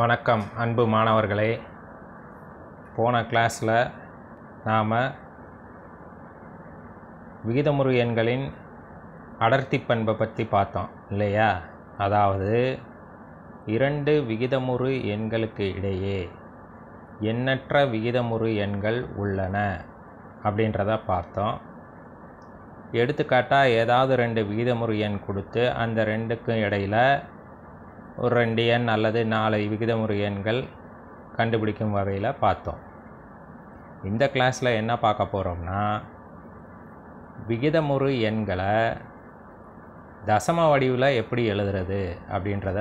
வணக்கம் அன்பு மாணவர்களே போன கிளாஸில் நாம் விகிதமுறு எண்களின் அடர்த்தி பண்பை பற்றி பார்த்தோம் இல்லையா அதாவது இரண்டு விகிதமுறு எண்களுக்கு இடையே எண்ணற்ற விகிதமுறு எண்கள் உள்ளன அப்படின்றத பார்த்தோம் எடுத்துக்காட்டாக ஏதாவது ரெண்டு விகிதமுறு எண் கொடுத்து அந்த ரெண்டுக்கும் இடையில் ஒரு ரெண்டு எண் அல்லது நாலு விகிதமுறு எண்கள் கண்டுபிடிக்கும் வகையில் பார்த்தோம் இந்த கிளாஸில் என்ன பார்க்க போகிறோம்னா விகிதமுறு எண்களை தசம வடிவில் எப்படி எழுதுறது அப்படின்றத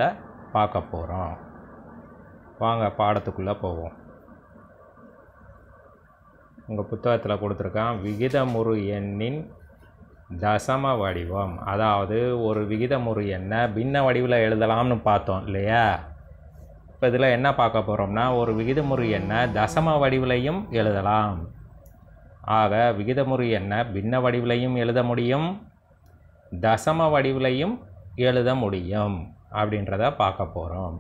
பார்க்க போகிறோம் வாங்க பாடத்துக்குள்ளே போவோம் உங்கள் புத்தகத்தில் கொடுத்துருக்கான் விகிதமுறு எண்ணின் தசம வடிவம் அதாவது ஒரு விகிதமுறை என்ன பின்ன வடிவில் எழுதலாம்னு பார்த்தோம் இல்லையா இப்போ இதில் என்ன பார்க்க போகிறோம்னா ஒரு விகிதமுறை என்ன தசம வடிவிலையும் எழுதலாம் ஆக விகிதமுறை என்ன பின்ன வடிவிலையும் எழுத முடியும் தசம வடிவிலையும் எழுத முடியும் அப்படின்றத பார்க்க போகிறோம்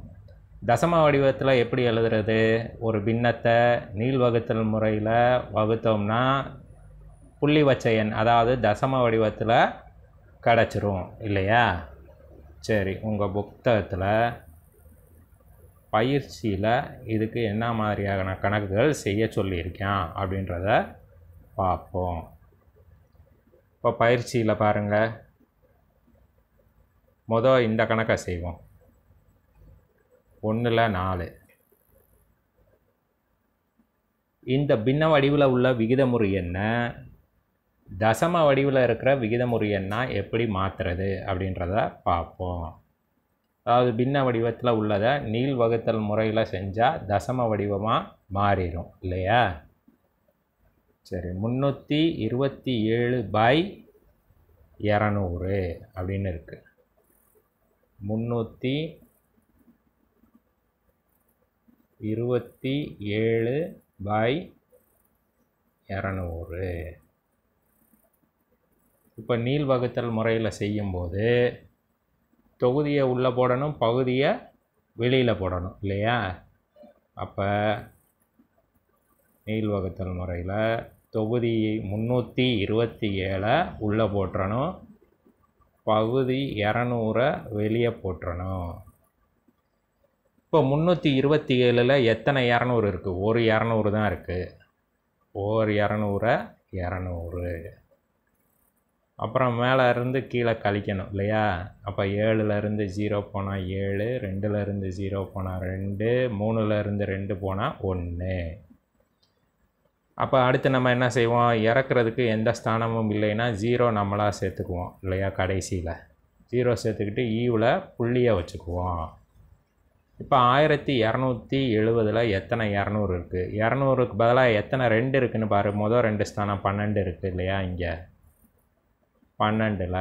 தசம வடிவத்தில் எப்படி எழுதுறது ஒரு பின்னத்தை நீள்வகுத்தல் முறையில் வகுத்தோம்னா புள்ளி வச்ச எண் அதாவது தசம வடிவத்தில் கிடச்சிரும் இல்லையா சரி உங்கள் புத்தகத்தில் பயிற்சியில் இதுக்கு என்ன மாதிரியான கணக்குகள் செய்ய சொல்லியிருக்கேன் அப்படின்றத பார்ப்போம் இப்போ பயிற்சியில் பாருங்கள் மொதல் இந்த கணக்கை செய்வோம் ஒன்றில் நாலு இந்த பின்ன வடிவில் உள்ள விகிதமுறை என்ன தசம வடிவில் இருக்கிற விகிதமுறை எண்ணா எப்படி மாற்றுறது அப்படின்றத பார்ப்போம் அதாவது பின்ன வடிவத்தில் உள்ளதை நீள் வகுத்தல் முறையில் செஞ்சால் தசம வடிவமாக மாறிடும் இல்லையா சரி முந்நூற்றி இருபத்தி ஏழு பை இரநூறு அப்படின்னு இருக்குது முந்நூற்றி இருபத்தி ஏழு பை இரநூறு இப்போ நீள் வகுத்தல் முறையில் செய்யும்போது தொகுதியை உள்ளே போடணும் பகுதியை வெளியில் போடணும் இல்லையா அப்போ நீள் வகுத்தல் முறையில் தொகுதி முந்நூற்றி இருபத்தி ஏழை உள்ளே போட்டுறணும் பகுதி இரநூறை வெளியே போட்டுறணும் இப்போ முந்நூற்றி இருபத்தி ஏழில் எத்தனை இரநூறு இருக்குது ஒரு இரநூறு தான் இருக்குது ஒரு இரநூறை இரநூறு அப்புறம் மேலே இருந்து கீழே கழிக்கணும் இல்லையா அப்போ ஏழுலேருந்து ஜீரோ போனால் ஏழு ரெண்டுலேருந்து ஜீரோ போனால் ரெண்டு மூணுலேருந்து ரெண்டு போனால் ஒன்று அப்போ அடுத்து நம்ம என்ன செய்வோம் இறக்குறதுக்கு எந்த ஸ்தானமும் இல்லைன்னா ஜீரோ நம்மளாக சேர்த்துக்குவோம் இல்லையா கடைசியில் ஜீரோ சேர்த்துக்கிட்டு ஈவில் புள்ளியை வச்சுக்குவோம் இப்போ ஆயிரத்தி இரநூத்தி எழுபதில் எத்தனை இரநூறு இருக்குது இரநூறுக்கு பதிலாக எத்தனை ரெண்டு இருக்குதுன்னு பாரு மொதல் ரெண்டு ஸ்தானம் பன்னெண்டு இருக்குது இல்லையா இங்கே பன்னெண்டில்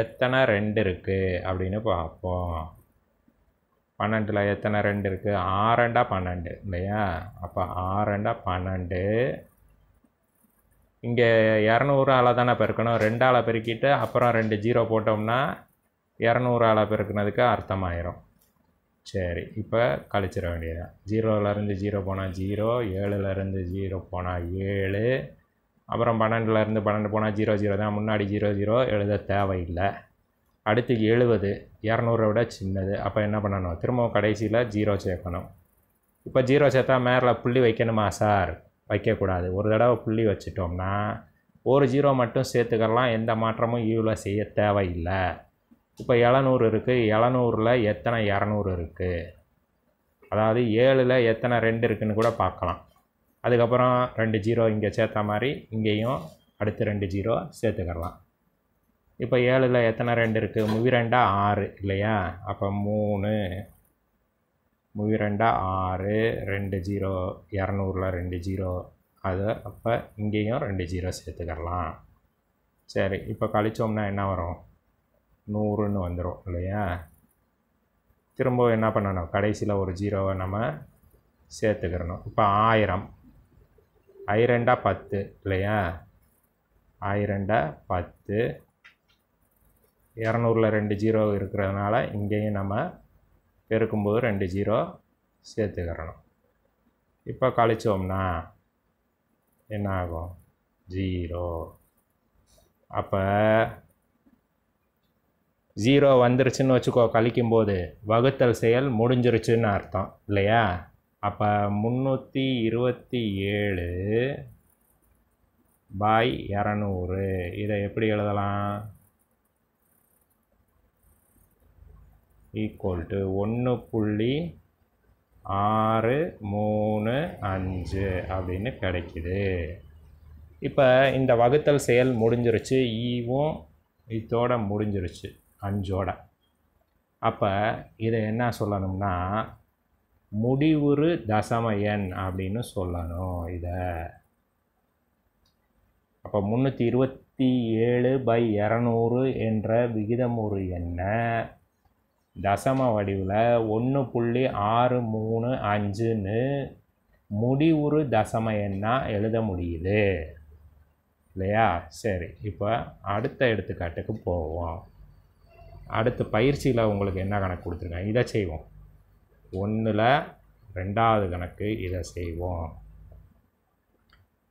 எத்தனை ரெண்டு இருக்குது அப்படின்னு பார்ப்போம் பன்னெண்டில் எத்தனை ரெண்டு இருக்குது ஆறண்டா பன்னெண்டு இல்லையா அப்போ ஆறண்டா பன்னெண்டு இங்கே இரநூறால் தானே பெருக்கணும் ரெண்டால் பெருக்கிட்டு அப்புறம் ரெண்டு ஜீரோ போட்டோம்னா இரநூறால் பெருக்கினதுக்கு அர்த்தமாயிரும் சரி இப்போ கழிச்சிட வேண்டியதான் ஜீரோவிலேருந்து ஜீரோ போனால் ஜீரோ ஏழுலேருந்து ஜீரோ போனால் ஏழு அப்புறம் பன்னெண்டுலேருந்து பன்னெண்டு போனால் ஜீரோ ஜீரோ தான் முன்னாடி ஜீரோ ஜீரோ எழுத தேவையில்லை அடுத்து எழுபது இரநூறு விட சின்னது அப்போ என்ன பண்ணணும் திரும்பவும் கடைசியில் ஜீரோ சேர்க்கணும் இப்போ ஜீரோ சேர்த்தா மேரில் புள்ளி வைக்கணுமா சார் வைக்கக்கூடாது ஒரு தடவை புள்ளி வச்சிட்டோம்னா ஒரு ஜீரோ மட்டும் சேர்த்துக்கலாம் எந்த மாற்றமும் ஈவில் செய்ய தேவையில்லை இப்போ இளநூறு இருக்குது இளநூறில் எத்தனை இரநூறு இருக்குது அதாவது ஏழில் எத்தனை ரெண்டு இருக்குதுன்னு கூட பார்க்கலாம் அதுக்கப்புறம் ரெண்டு ஜீரோ இங்கே சேர்த்த மாதிரி இங்கேயும் அடுத்து ரெண்டு ஜீரோ சேர்த்துக்கலாம் இப்போ ஏழில் எத்தனை ரெண்டு இருக்குது முவி ரெண்டாக ஆறு இல்லையா அப்போ மூணு முவி ரெண்டாக ஆறு ரெண்டு ஜீரோ இரநூறில் ரெண்டு ஜீரோ அது அப்போ இங்கேயும் ரெண்டு ஜீரோ சேர்த்துக்கலாம் சரி இப்போ கழித்தோம்னா என்ன வரும் நூறுன்னு வந்துடும் இல்லையா திரும்பவும் என்ன பண்ணணும் கடைசியில் ஒரு ஜீரோவை நம்ம சேர்த்துக்கிறணும் இப்போ ஆயிரம் ஐரெண்டாக பத்து இல்லையா ஐ பத்து இரநூறில் ரெண்டு ஜீரோ இருக்கிறதுனால இங்கேயும் நம்ம பெருக்கும்போது ரெண்டு ஜீரோ சேர்த்துக்கிறணும் இப்போ கழிச்சோம்னா என்ன ஆகும் ஜீரோ அப்போ ஜீரோ வந்துருச்சுன்னு வச்சுக்கோ கழிக்கும்போது வகுத்தல் செயல் முடிஞ்சிருச்சுன்னு அர்த்தம் இல்லையா அப்போ முந்நூற்றி இருபத்தி ஏழு பாய் இரநூறு இதை எப்படி எழுதலாம் ஈக்குவல் டு ஒன்று புள்ளி ஆறு மூணு அஞ்சு அப்படின்னு கிடைக்கிது இப்போ இந்த வகுத்தல் செயல் முடிஞ்சிருச்சு ஈவும் இதோட முடிஞ்சிருச்சு அஞ்சோட அப்போ இதை என்ன சொல்லணும்னா முடிவுறு தசம எண் அப்படின்னு சொல்லணும் இதை அப்போ முந்நூற்றி இருபத்தி ஏழு பை இரநூறு என்ற விகிதம் ஒரு எண்ணை தசம வடிவில் ஒன்று புள்ளி ஆறு மூணு அஞ்சுன்னு முடிவுறு தசம எண்ணாக எழுத முடியுது இல்லையா சரி இப்போ அடுத்த எடுத்துக்காட்டுக்கு போவோம் அடுத்த பயிற்சியில் உங்களுக்கு என்ன கணக்கு கொடுத்துருக்காங்க இதை செய்வோம் ஒன்றில் ரெண்டாவது கணக்கு இதை செய்வோம்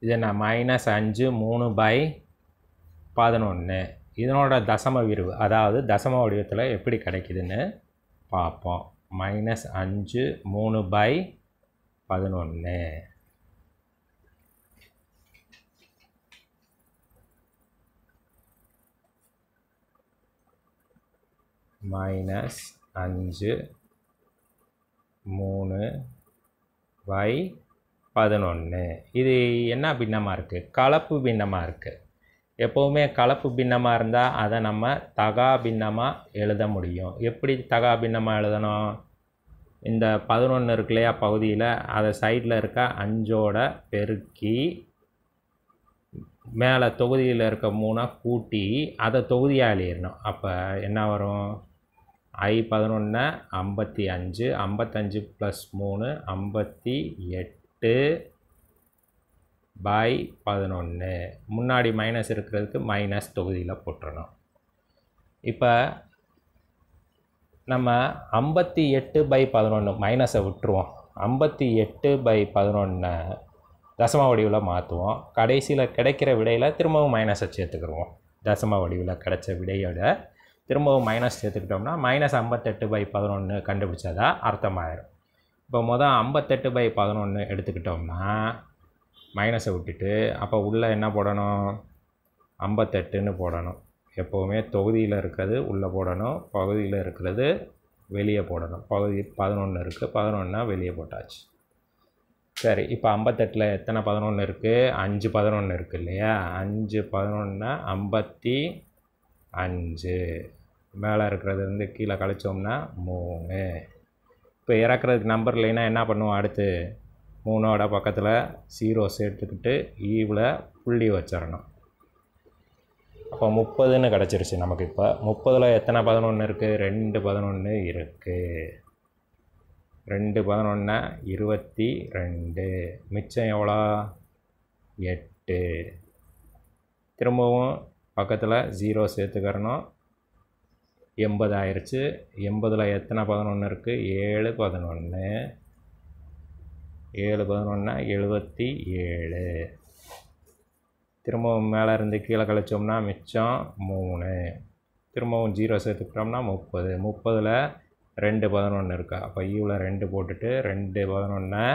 இதை நான் மைனஸ் அஞ்சு மூணு பை பதினொன்று இதனோட தசம விரிவு அதாவது தசம வடிவத்தில் எப்படி கிடைக்குதுன்னு பார்ப்போம் மைனஸ் அஞ்சு மூணு பை பதினொன்று மைனஸ் அஞ்சு மூணு பை பதினொன்று இது என்ன பின்னமாக இருக்குது கலப்பு பின்னமாக இருக்குது எப்போவுமே கலப்பு பின்னமாக இருந்தால் அதை நம்ம தகா பின்னமாக எழுத முடியும் எப்படி தகா பின்னமாக எழுதணும் இந்த பதினொன்று இருக்கு இல்லையா பகுதியில் அதை சைடில் இருக்க அஞ்சோட பெருக்கி மேலே தொகுதியில் இருக்க மூணாக கூட்டி அதை தொகுதியாக எழுதிடணும் அப்போ என்ன வரும் ஐ பதினொன்று ஐம்பத்தி அஞ்சு ஐம்பத்தஞ்சு ப்ளஸ் மூணு ஐம்பத்தி எட்டு பை பதினொன்று முன்னாடி மைனஸ் இருக்கிறதுக்கு மைனஸ் தொகுதியில் போட்டுருணும் இப்போ நம்ம ஐம்பத்தி எட்டு பை பதினொன்று மைனஸை விட்டுருவோம் ஐம்பத்தி எட்டு பை பதினொன்று தசம வடிவில் மாற்றுவோம் கடைசியில் கிடைக்கிற விடையில் திரும்பவும் மைனஸை சேர்த்துக்கிடுவோம் தசம வடிவில் கிடைச்ச விடையோட திரும்பவும் மைனஸ் சேர்த்துக்கிட்டோம்னா மைனஸ் ஐம்பத்தெட்டு பை பதினொன்று கண்டுபிடிச்சதா அர்த்தமாயிரும் இப்போ மொதல் ஐம்பத்தெட்டு பை பதினொன்று எடுத்துக்கிட்டோம்னா மைனஸை விட்டுட்டு அப்போ உள்ளே என்ன போடணும் ஐம்பத்தெட்டுன்னு போடணும் எப்போவுமே தொகுதியில் இருக்கிறது உள்ளே போடணும் பகுதியில் இருக்கிறது வெளியே போடணும் பகுதி பதினொன்று இருக்குது பதினொன்னா வெளியே போட்டாச்சு சரி இப்போ ஐம்பத்தெட்டில் எத்தனை பதினொன்று இருக்குது அஞ்சு பதினொன்று இருக்குது இல்லையா அஞ்சு பதினொன்னா ஐம்பத்தி அஞ்சு மேலே இருக்கிறது வந்து கீழே கழிச்சோம்னா மூணு இப்போ இறக்குறதுக்கு நம்பர் இல்லைன்னா என்ன பண்ணுவோம் அடுத்து மூணோட பக்கத்தில் ஜீரோ சேர்த்துக்கிட்டு ஈவில் புள்ளி வச்சிடணும் அப்போ முப்பதுன்னு கிடச்சிருச்சு நமக்கு இப்போ முப்பதில் எத்தனை பதினொன்று இருக்குது ரெண்டு பதினொன்று இருக்குது ரெண்டு பதினொன்னா இருபத்தி ரெண்டு மிச்சம் எவ்வளோ எட்டு திரும்பவும் பக்கத்தில் ஜீரோ சேர்த்துக்கிறணும் எண்பது ஆயிடுச்சு எண்பதில் எத்தனை பதினொன்று இருக்குது ஏழு பதினொன்று ஏழு பதினொன்னா எழுபத்தி ஏழு திரும்பவும் மேலே இருந்து கீழே கழிச்சோம்னா மிச்சம் மூணு திரும்பவும் ஜீரோ சேர்த்துக்கிட்டோம்னா முப்பது முப்பதில் ரெண்டு பதினொன்று இருக்கா அப்போ ஈவில் ரெண்டு போட்டுட்டு ரெண்டு பதினொன்று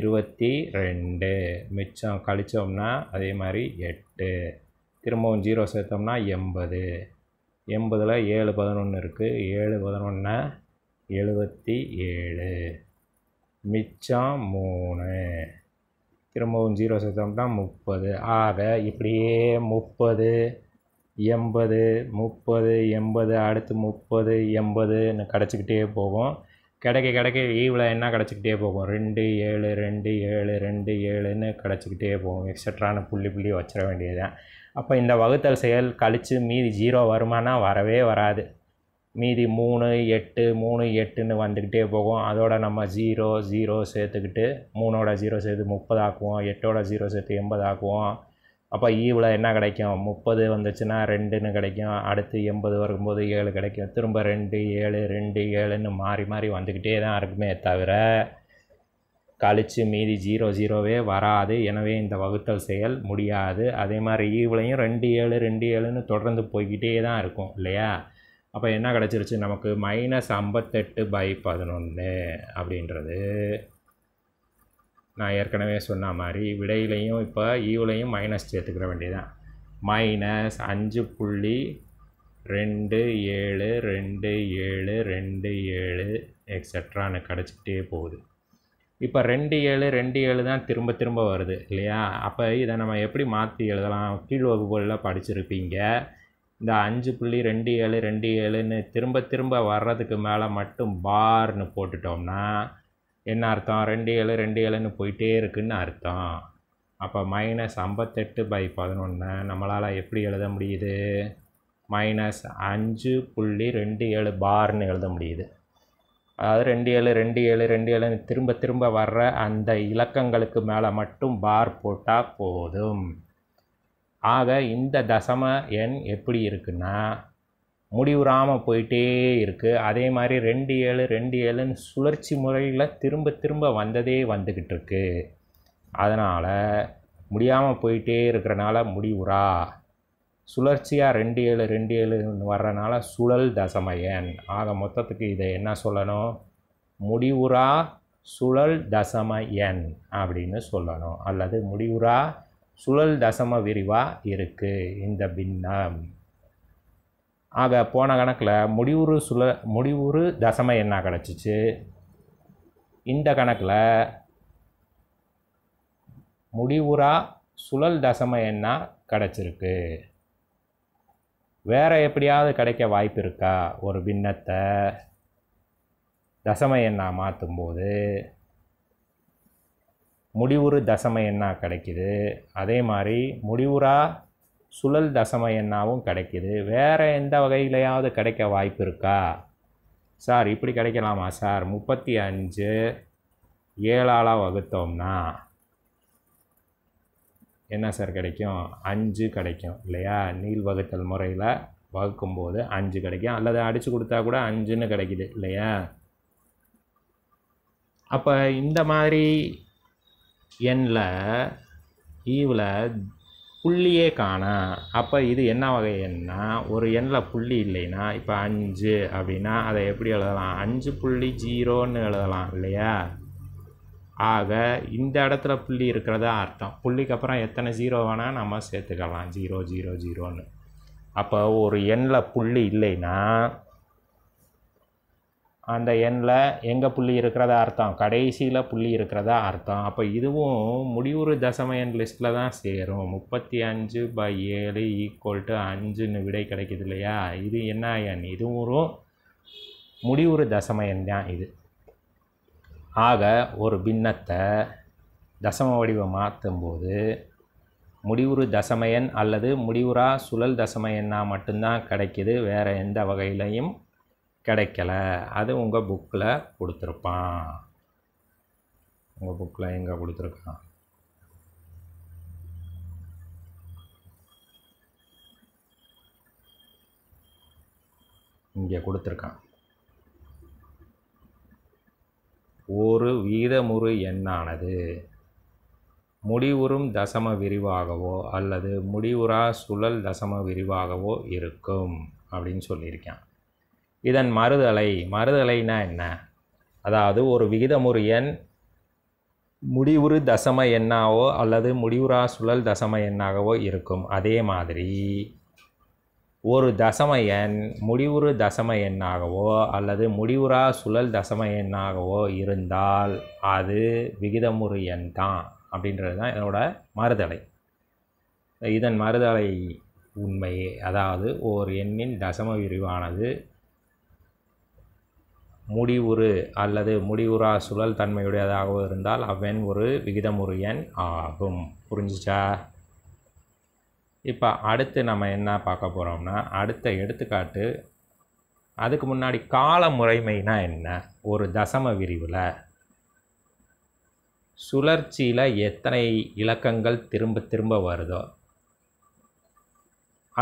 இருபத்தி ரெண்டு மிச்சம் கழித்தோம்னா அதே மாதிரி எட்டு திரும்பவும் ஜீரோ சேர்த்தோம்னா எண்பது எண்பதில் ஏழு பதினொன்று இருக்குது ஏழு பதினொன்று எழுபத்தி ஏழு மிச்சம் மூணு திரும்பவும் ஜீரோ சேர்த்தோம்னா முப்பது ஆக இப்படியே முப்பது எண்பது முப்பது எண்பது அடுத்து முப்பது எண்பதுன்னு கிடச்சிக்கிட்டே போகும் கிடைக்க கிடைக்க ஈவில் என்ன கிடச்சிக்கிட்டே போகும் ரெண்டு ஏழு ரெண்டு ஏழு ரெண்டு ஏழுன்னு கிடச்சிக்கிட்டே போகும் எக்ஸட்ரான புள்ளி புள்ளி வச்சிட வேண்டியதுதான் அப்போ இந்த வகுத்தல் செயல் கழித்து மீதி ஜீரோ வருமானா வரவே வராது மீதி மூணு எட்டு மூணு எட்டுன்னு வந்துக்கிட்டே போகும் அதோட நம்ம ஜீரோ ஜீரோ சேர்த்துக்கிட்டு மூணோட ஜீரோ சேர்த்து முப்பது ஆக்குவோம் எட்டோட ஜீரோ சேர்த்து எண்பது ஆக்குவோம் அப்போ ஈவில் என்ன கிடைக்கும் முப்பது வந்துச்சுன்னா ரெண்டுன்னு கிடைக்கும் அடுத்து எண்பது வரும்போது ஏழு கிடைக்கும் திரும்ப ரெண்டு ஏழு ரெண்டு ஏழுன்னு மாறி மாறி வந்துக்கிட்டே தான் இருக்குமே தவிர கழித்து மீதி ஜீரோ ஜீரோவே வராது எனவே இந்த வகுத்தல் செயல் முடியாது அதே மாதிரி ஈவிலையும் ரெண்டு ஏழு ரெண்டு ஏழுன்னு தொடர்ந்து போய்கிட்டே தான் இருக்கும் இல்லையா அப்போ என்ன கிடச்சிருச்சு நமக்கு மைனஸ் ஐம்பத்தெட்டு பை பதினொன்று அப்படின்றது நான் ஏற்கனவே சொன்ன மாதிரி விடையிலையும் இப்போ ஈவிலையும் மைனஸ் சேர்த்துக்கிற வேண்டியதான் மைனஸ் அஞ்சு புள்ளி ரெண்டு ஏழு ரெண்டு ஏழு ரெண்டு ஏழு எக்ஸட்ரான்னு கிடச்சிக்கிட்டே போகுது இப்போ ரெண்டு ஏழு ரெண்டு ஏழு தான் திரும்ப திரும்ப வருது இல்லையா அப்போ இதை நம்ம எப்படி மாற்றி எழுதலாம் கீழ் வகுப்புகளில் படிச்சிருப்பீங்க இந்த அஞ்சு புள்ளி ரெண்டு ஏழு ரெண்டு ஏழுன்னு திரும்ப திரும்ப வர்றதுக்கு மேலே மட்டும் பார்னு போட்டுட்டோம்னா என்ன அர்த்தம் ரெண்டு ஏழு ரெண்டு ஏழுன்னு போயிட்டே இருக்குன்னு அர்த்தம் அப்போ மைனஸ் ஐம்பத்தெட்டு பை பதினொன்று நம்மளால் எப்படி எழுத முடியுது மைனஸ் அஞ்சு புள்ளி ரெண்டு ஏழு பார்னு எழுத முடியுது அதாவது ரெண்டு ஏழு ரெண்டு ஏழு ரெண்டு ஏழு திரும்ப திரும்ப வர்ற அந்த இலக்கங்களுக்கு மேலே மட்டும் பார் போட்டால் போதும் ஆக இந்த தசம எண் எப்படி இருக்குன்னா முடிவுறாமல் போயிட்டே இருக்குது அதே மாதிரி ரெண்டு ஏழு ரெண்டு ஏழுன்னு சுழற்சி முறையில் திரும்ப திரும்ப வந்ததே வந்துக்கிட்டு இருக்கு அதனால் முடியாமல் போயிட்டே இருக்கிறனால முடிவுறா சுழற்சியாக ரெண்டு ஏழு ரெண்டு ஏழுன்னு வர்றனால சுழல் தசமயன் ஆக மொத்தத்துக்கு இதை என்ன சொல்லணும் முடிவுறா சுழல் தசம எண் அப்படின்னு சொல்லணும் அல்லது முடிவுறா சுழல் தசம விரிவாக இருக்குது இந்த பின்னம் ஆக போன கணக்கில் முடிவுறு சுழ முடிவுறு தசம எண்ணாக கிடச்சிச்சு இந்த கணக்கில் முடிவுறா சுழல் தசம எண்ணாக கிடச்சிருக்கு வேறு எப்படியாவது கிடைக்க வாய்ப்பு இருக்கா ஒரு பின்னத்தை தசம எண்ணாக மாற்றும்போது முடிவுறு தசம எண்ணாக கிடைக்கிது அதே மாதிரி முடிவுறா சுழல் தசம எண்ணாகவும் கிடைக்கிது வேறு எந்த வகையிலையாவது கிடைக்க வாய்ப்பு இருக்கா சார் இப்படி கிடைக்கலாமா சார் முப்பத்தி அஞ்சு ஏழாளாக வகுத்தோம்னா என்ன சார் கிடைக்கும் அஞ்சு கிடைக்கும் இல்லையா நீள் வகுத்தல் முறையில் வகுக்கும்போது அஞ்சு கிடைக்கும் அல்லது அடித்து கொடுத்தா கூட அஞ்சுன்னு கிடைக்கிது இல்லையா அப்போ இந்த மாதிரி எண்ணில் ஈவில் புள்ளியே காணா அப்போ இது என்ன வகை எண்ணா ஒரு எண்ணில் புள்ளி இல்லைன்னா இப்போ அஞ்சு அப்படின்னா அதை எப்படி எழுதலாம் அஞ்சு புள்ளி ஜீரோன்னு எழுதலாம் இல்லையா ஆக இந்த இடத்துல புள்ளி இருக்கிறதா அர்த்தம் புள்ளிக்கு அப்புறம் எத்தனை ஜீரோ வேணால் நம்ம சேர்த்துக்கலாம் ஜீரோ ஜீரோ ஜீரோன்னு அப்போ ஒரு எண்ணில் புள்ளி இல்லைன்னா அந்த எண்ணில் எங்கே புள்ளி இருக்கிறதா அர்த்தம் கடைசியில் புள்ளி இருக்கிறதா அர்த்தம் அப்போ இதுவும் முடிவுறு தசம எண் லிஸ்ட்டில் தான் சேரும் முப்பத்தி அஞ்சு பை ஏழு ஈக்குவல் டு அஞ்சுன்னு விடை கிடைக்கிது இல்லையா இது என்ன எண் இதுவும் முடிவுறு தசம எண் தான் இது ஆக ஒரு பின்னத்தை தசம வடிவம் மாற்றும்போது முடிவுறு தசமயன் அல்லது முடிவுறா சுழல் தசமயன்னா மட்டும்தான் கிடைக்கிது வேறு எந்த வகையிலையும் கிடைக்கல அது உங்கள் புக்கில் கொடுத்துருப்பான் உங்கள் புக்கில் எங்கே கொடுத்துருக்கான் இங்கே கொடுத்துருக்கான் ஒரு வீதமுறு எண்ணானது முடிவுறும் தசம விரிவாகவோ அல்லது முடிவுறா சுழல் தசம விரிவாகவோ இருக்கும் அப்படின்னு சொல்லியிருக்கேன் இதன் மறுதலை மறுதலைனா என்ன அதாவது ஒரு விகிதமுறு எண் முடிவுறு தசம எண்ணாவோ அல்லது முடிவுறா சுழல் தசம எண்ணாகவோ இருக்கும் அதே மாதிரி ஒரு தசம எண் முடிவுறு தசம எண்ணாகவோ அல்லது முடிவுறா சுழல் தசம எண்ணாகவோ இருந்தால் அது விகிதமுறு எண் தான் அப்படின்றது தான் என்னோட மறுதலை இதன் மறுதலை உண்மையே அதாவது ஓர் எண்ணின் தசம விரிவானது முடிவுறு அல்லது முடிவுறா சுழல் தன்மையுடையதாகவோ இருந்தால் அவ்வெண் ஒரு விகிதமுறு எண் ஆகும் புரிஞ்சிச்சா இப்போ அடுத்து நம்ம என்ன பார்க்க போகிறோம்னா அடுத்த எடுத்துக்காட்டு அதுக்கு முன்னாடி கால முறைமைனா என்ன ஒரு தசம விரிவில் சுழற்சியில் எத்தனை இலக்கங்கள் திரும்ப திரும்ப வருதோ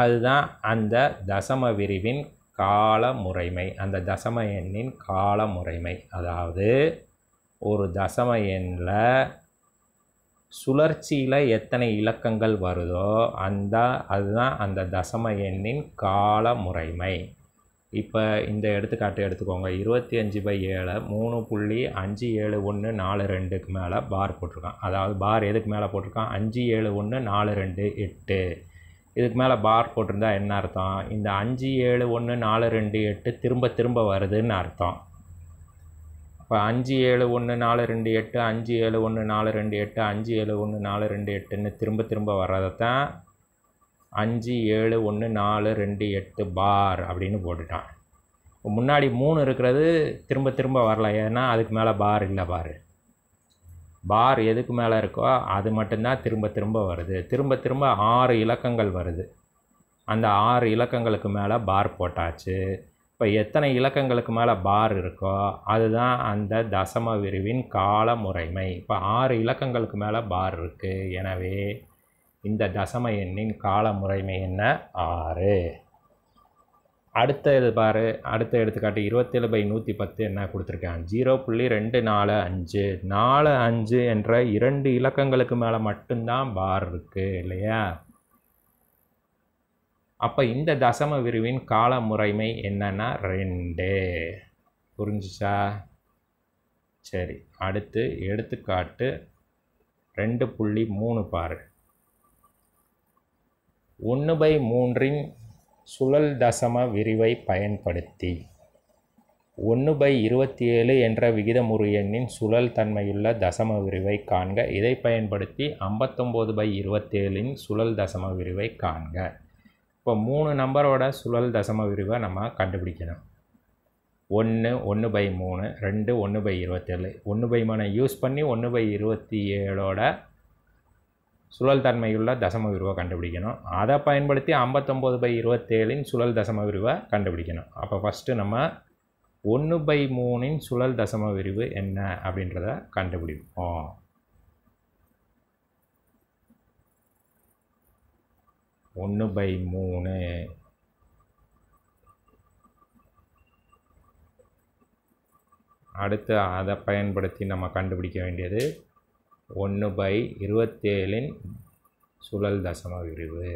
அதுதான் அந்த தசம விரிவின் கால முறைமை அந்த தசம எண்ணின் கால முறைமை அதாவது ஒரு தசம எண்ணில் சுழற்சியில் எத்தனை இலக்கங்கள் வருதோ அந்த அதுதான் அந்த தசம எண்ணின் கால முறைமை இப்போ இந்த எடுத்துக்காட்டு எடுத்துக்கோங்க இருபத்தி அஞ்சு பை ஏழை மூணு புள்ளி அஞ்சு ஏழு ஒன்று நாலு ரெண்டுக்கு மேலே பார் போட்டிருக்கான் அதாவது பார் எதுக்கு மேலே போட்டிருக்கான் அஞ்சு ஏழு ஒன்று நாலு ரெண்டு எட்டு இதுக்கு மேலே பார் போட்டிருந்தா என்ன அர்த்தம் இந்த அஞ்சு ஏழு ஒன்று நாலு ரெண்டு எட்டு திரும்ப திரும்ப வருதுன்னு அர்த்தம் இப்போ அஞ்சு ஏழு ஒன்று நாலு ரெண்டு எட்டு அஞ்சு ஏழு ஒன்று நாலு ரெண்டு எட்டு அஞ்சு ஏழு ஒன்று நாலு ரெண்டு எட்டுன்னு திரும்ப திரும்ப வர்றதைத்தான் அஞ்சு ஏழு ஒன்று நாலு ரெண்டு எட்டு பார் அப்படின்னு போட்டுட்டான் முன்னாடி மூணு இருக்கிறது திரும்ப திரும்ப வரல ஏன்னா அதுக்கு மேலே பார் இல்லை பார் பார் எதுக்கு மேலே இருக்கோ அது மட்டும்தான் திரும்ப திரும்ப வருது திரும்ப திரும்ப ஆறு இலக்கங்கள் வருது அந்த ஆறு இலக்கங்களுக்கு மேலே பார் போட்டாச்சு இப்போ எத்தனை இலக்கங்களுக்கு மேலே பார் இருக்கோ அதுதான் அந்த தசம விரிவின் கால முறைமை இப்போ ஆறு இலக்கங்களுக்கு மேலே பார் இருக்குது எனவே இந்த தசம எண்ணின் கால முறைமை என்ன ஆறு அடுத்த இது பார் அடுத்த எடுத்துக்காட்டு இருபத்தேழு பை நூற்றி பத்து என்ன கொடுத்துருக்கேன் ஜீரோ புள்ளி ரெண்டு நாலு அஞ்சு நாலு அஞ்சு என்ற இரண்டு இலக்கங்களுக்கு மேலே மட்டும்தான் பார் இருக்குது இல்லையா அப்போ இந்த தசம விரிவின் கால முறைமை என்னென்னா ரெண்டு புரிஞ்சிச்சா சரி அடுத்து எடுத்துக்காட்டு ரெண்டு புள்ளி மூணு பாரு ஒன்று பை மூன்றின் சுழல் தசம விரிவை பயன்படுத்தி ஒன்று பை இருபத்தி ஏழு என்ற விகிதமுறு எண்ணின் சுழல் தன்மையுள்ள தசம விரிவை காண்க இதை பயன்படுத்தி ஐம்பத்தொம்போது பை இருபத்தேழின் சுழல் தசம விரிவை காண்க இப்போ மூணு நம்பரோட சுழல் தசம விரிவை நம்ம கண்டுபிடிக்கணும் ஒன்று ஒன்று பை மூணு ரெண்டு ஒன்று பை இருபத்தேழு ஒன்று பை மூணை யூஸ் பண்ணி ஒன்று பை இருபத்தி ஏழோட சுழல் தன்மையுள்ள தசம விரிவை கண்டுபிடிக்கணும் அதை பயன்படுத்தி ஐம்பத்தொம்போது பை இருபத்தேழின் சுழல் தசம விரிவை கண்டுபிடிக்கணும் அப்போ ஃபஸ்ட்டு நம்ம ஒன்று பை மூணின் சுழல் தசம விரிவு என்ன அப்படின்றத கண்டுபிடிப்போம் ஒன்று பை மூணு அடுத்து அதை பயன்படுத்தி நம்ம கண்டுபிடிக்க வேண்டியது ஒன்று பை இருபத்தேழின் சுழல் தசம விரிவு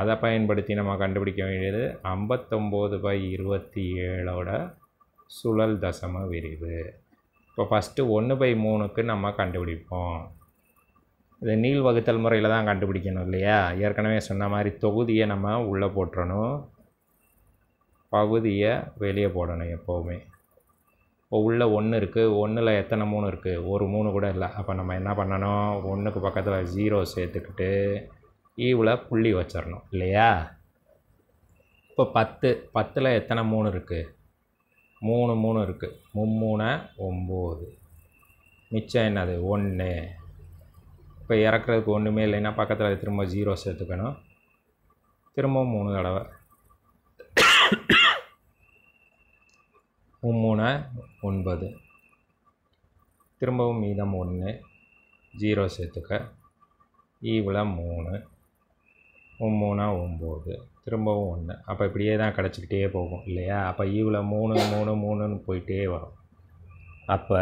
அதை பயன்படுத்தி நம்ம கண்டுபிடிக்க வேண்டியது ஐம்பத்தொம்போது பை இருபத்தி ஏழோட சுழல் தசம விரிவு இப்போ ஃபஸ்ட்டு ஒன்று பை மூணுக்கு நம்ம கண்டுபிடிப்போம் இது நீள் வகுத்தல் முறையில் தான் கண்டுபிடிக்கணும் இல்லையா ஏற்கனவே சொன்ன மாதிரி தொகுதியை நம்ம உள்ளே போட்டுறணும் பகுதியை வெளியே போடணும் எப்போவுமே இப்போ உள்ளே ஒன்று இருக்குது ஒன்றில் எத்தனை மூணு இருக்குது ஒரு மூணு கூட இல்லை அப்போ நம்ம என்ன பண்ணணும் ஒன்றுக்கு பக்கத்தில் ஜீரோ சேர்த்துக்கிட்டு ஈவில் புள்ளி வச்சிடணும் இல்லையா இப்போ பத்து பத்தில் எத்தனை மூணு இருக்குது மூணு மூணு இருக்குது மும்மூணு ஒம்பது மிச்சம் என்னது ஒன்று இப்போ இறக்குறதுக்கு ஒன்றுமே இல்லைன்னா பக்கத்தில் திரும்ப ஜீரோ சேர்த்துக்கணும் திரும்பவும் மூணு தடவை மூணு ஒன்பது திரும்பவும் மீதம் ஒன்று ஜீரோ சேர்த்துக்க ஈவில் மூணு மூணா ஒம்பது திரும்பவும் ஒன்று அப்போ இப்படியே தான் கிடச்சிக்கிட்டே போகும் இல்லையா அப்போ ஈவில் மூணு மூணு மூணுன்னு போயிட்டே வரும் அப்போ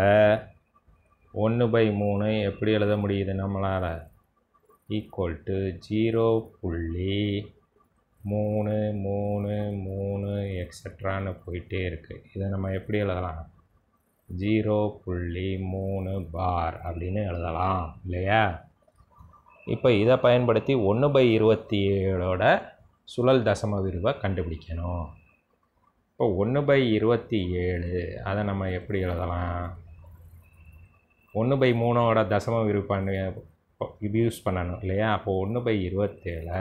ஒன்று பை மூணு எப்படி எழுத முடியுது நம்மளால் ஈக்குவல் டு ஜீரோ புள்ளி மூணு மூணு மூணு எக்ஸட்ரான்னு போயிட்டே இருக்குது இதை நம்ம எப்படி எழுதலாம் ஜீரோ புள்ளி மூணு பார் அப்படின்னு எழுதலாம் இல்லையா இப்போ இதை பயன்படுத்தி ஒன்று பை இருபத்தி ஏழோட சுழல் தசம விரிவை கண்டுபிடிக்கணும் இப்போ ஒன்று பை இருபத்தி ஏழு அதை நம்ம எப்படி எழுதலாம் ஒன்று பை மூணோட தசம விருப்பாண்டு இது யூஸ் பண்ணணும் இல்லையா அப்போது ஒன்று பை இருபத்தேழு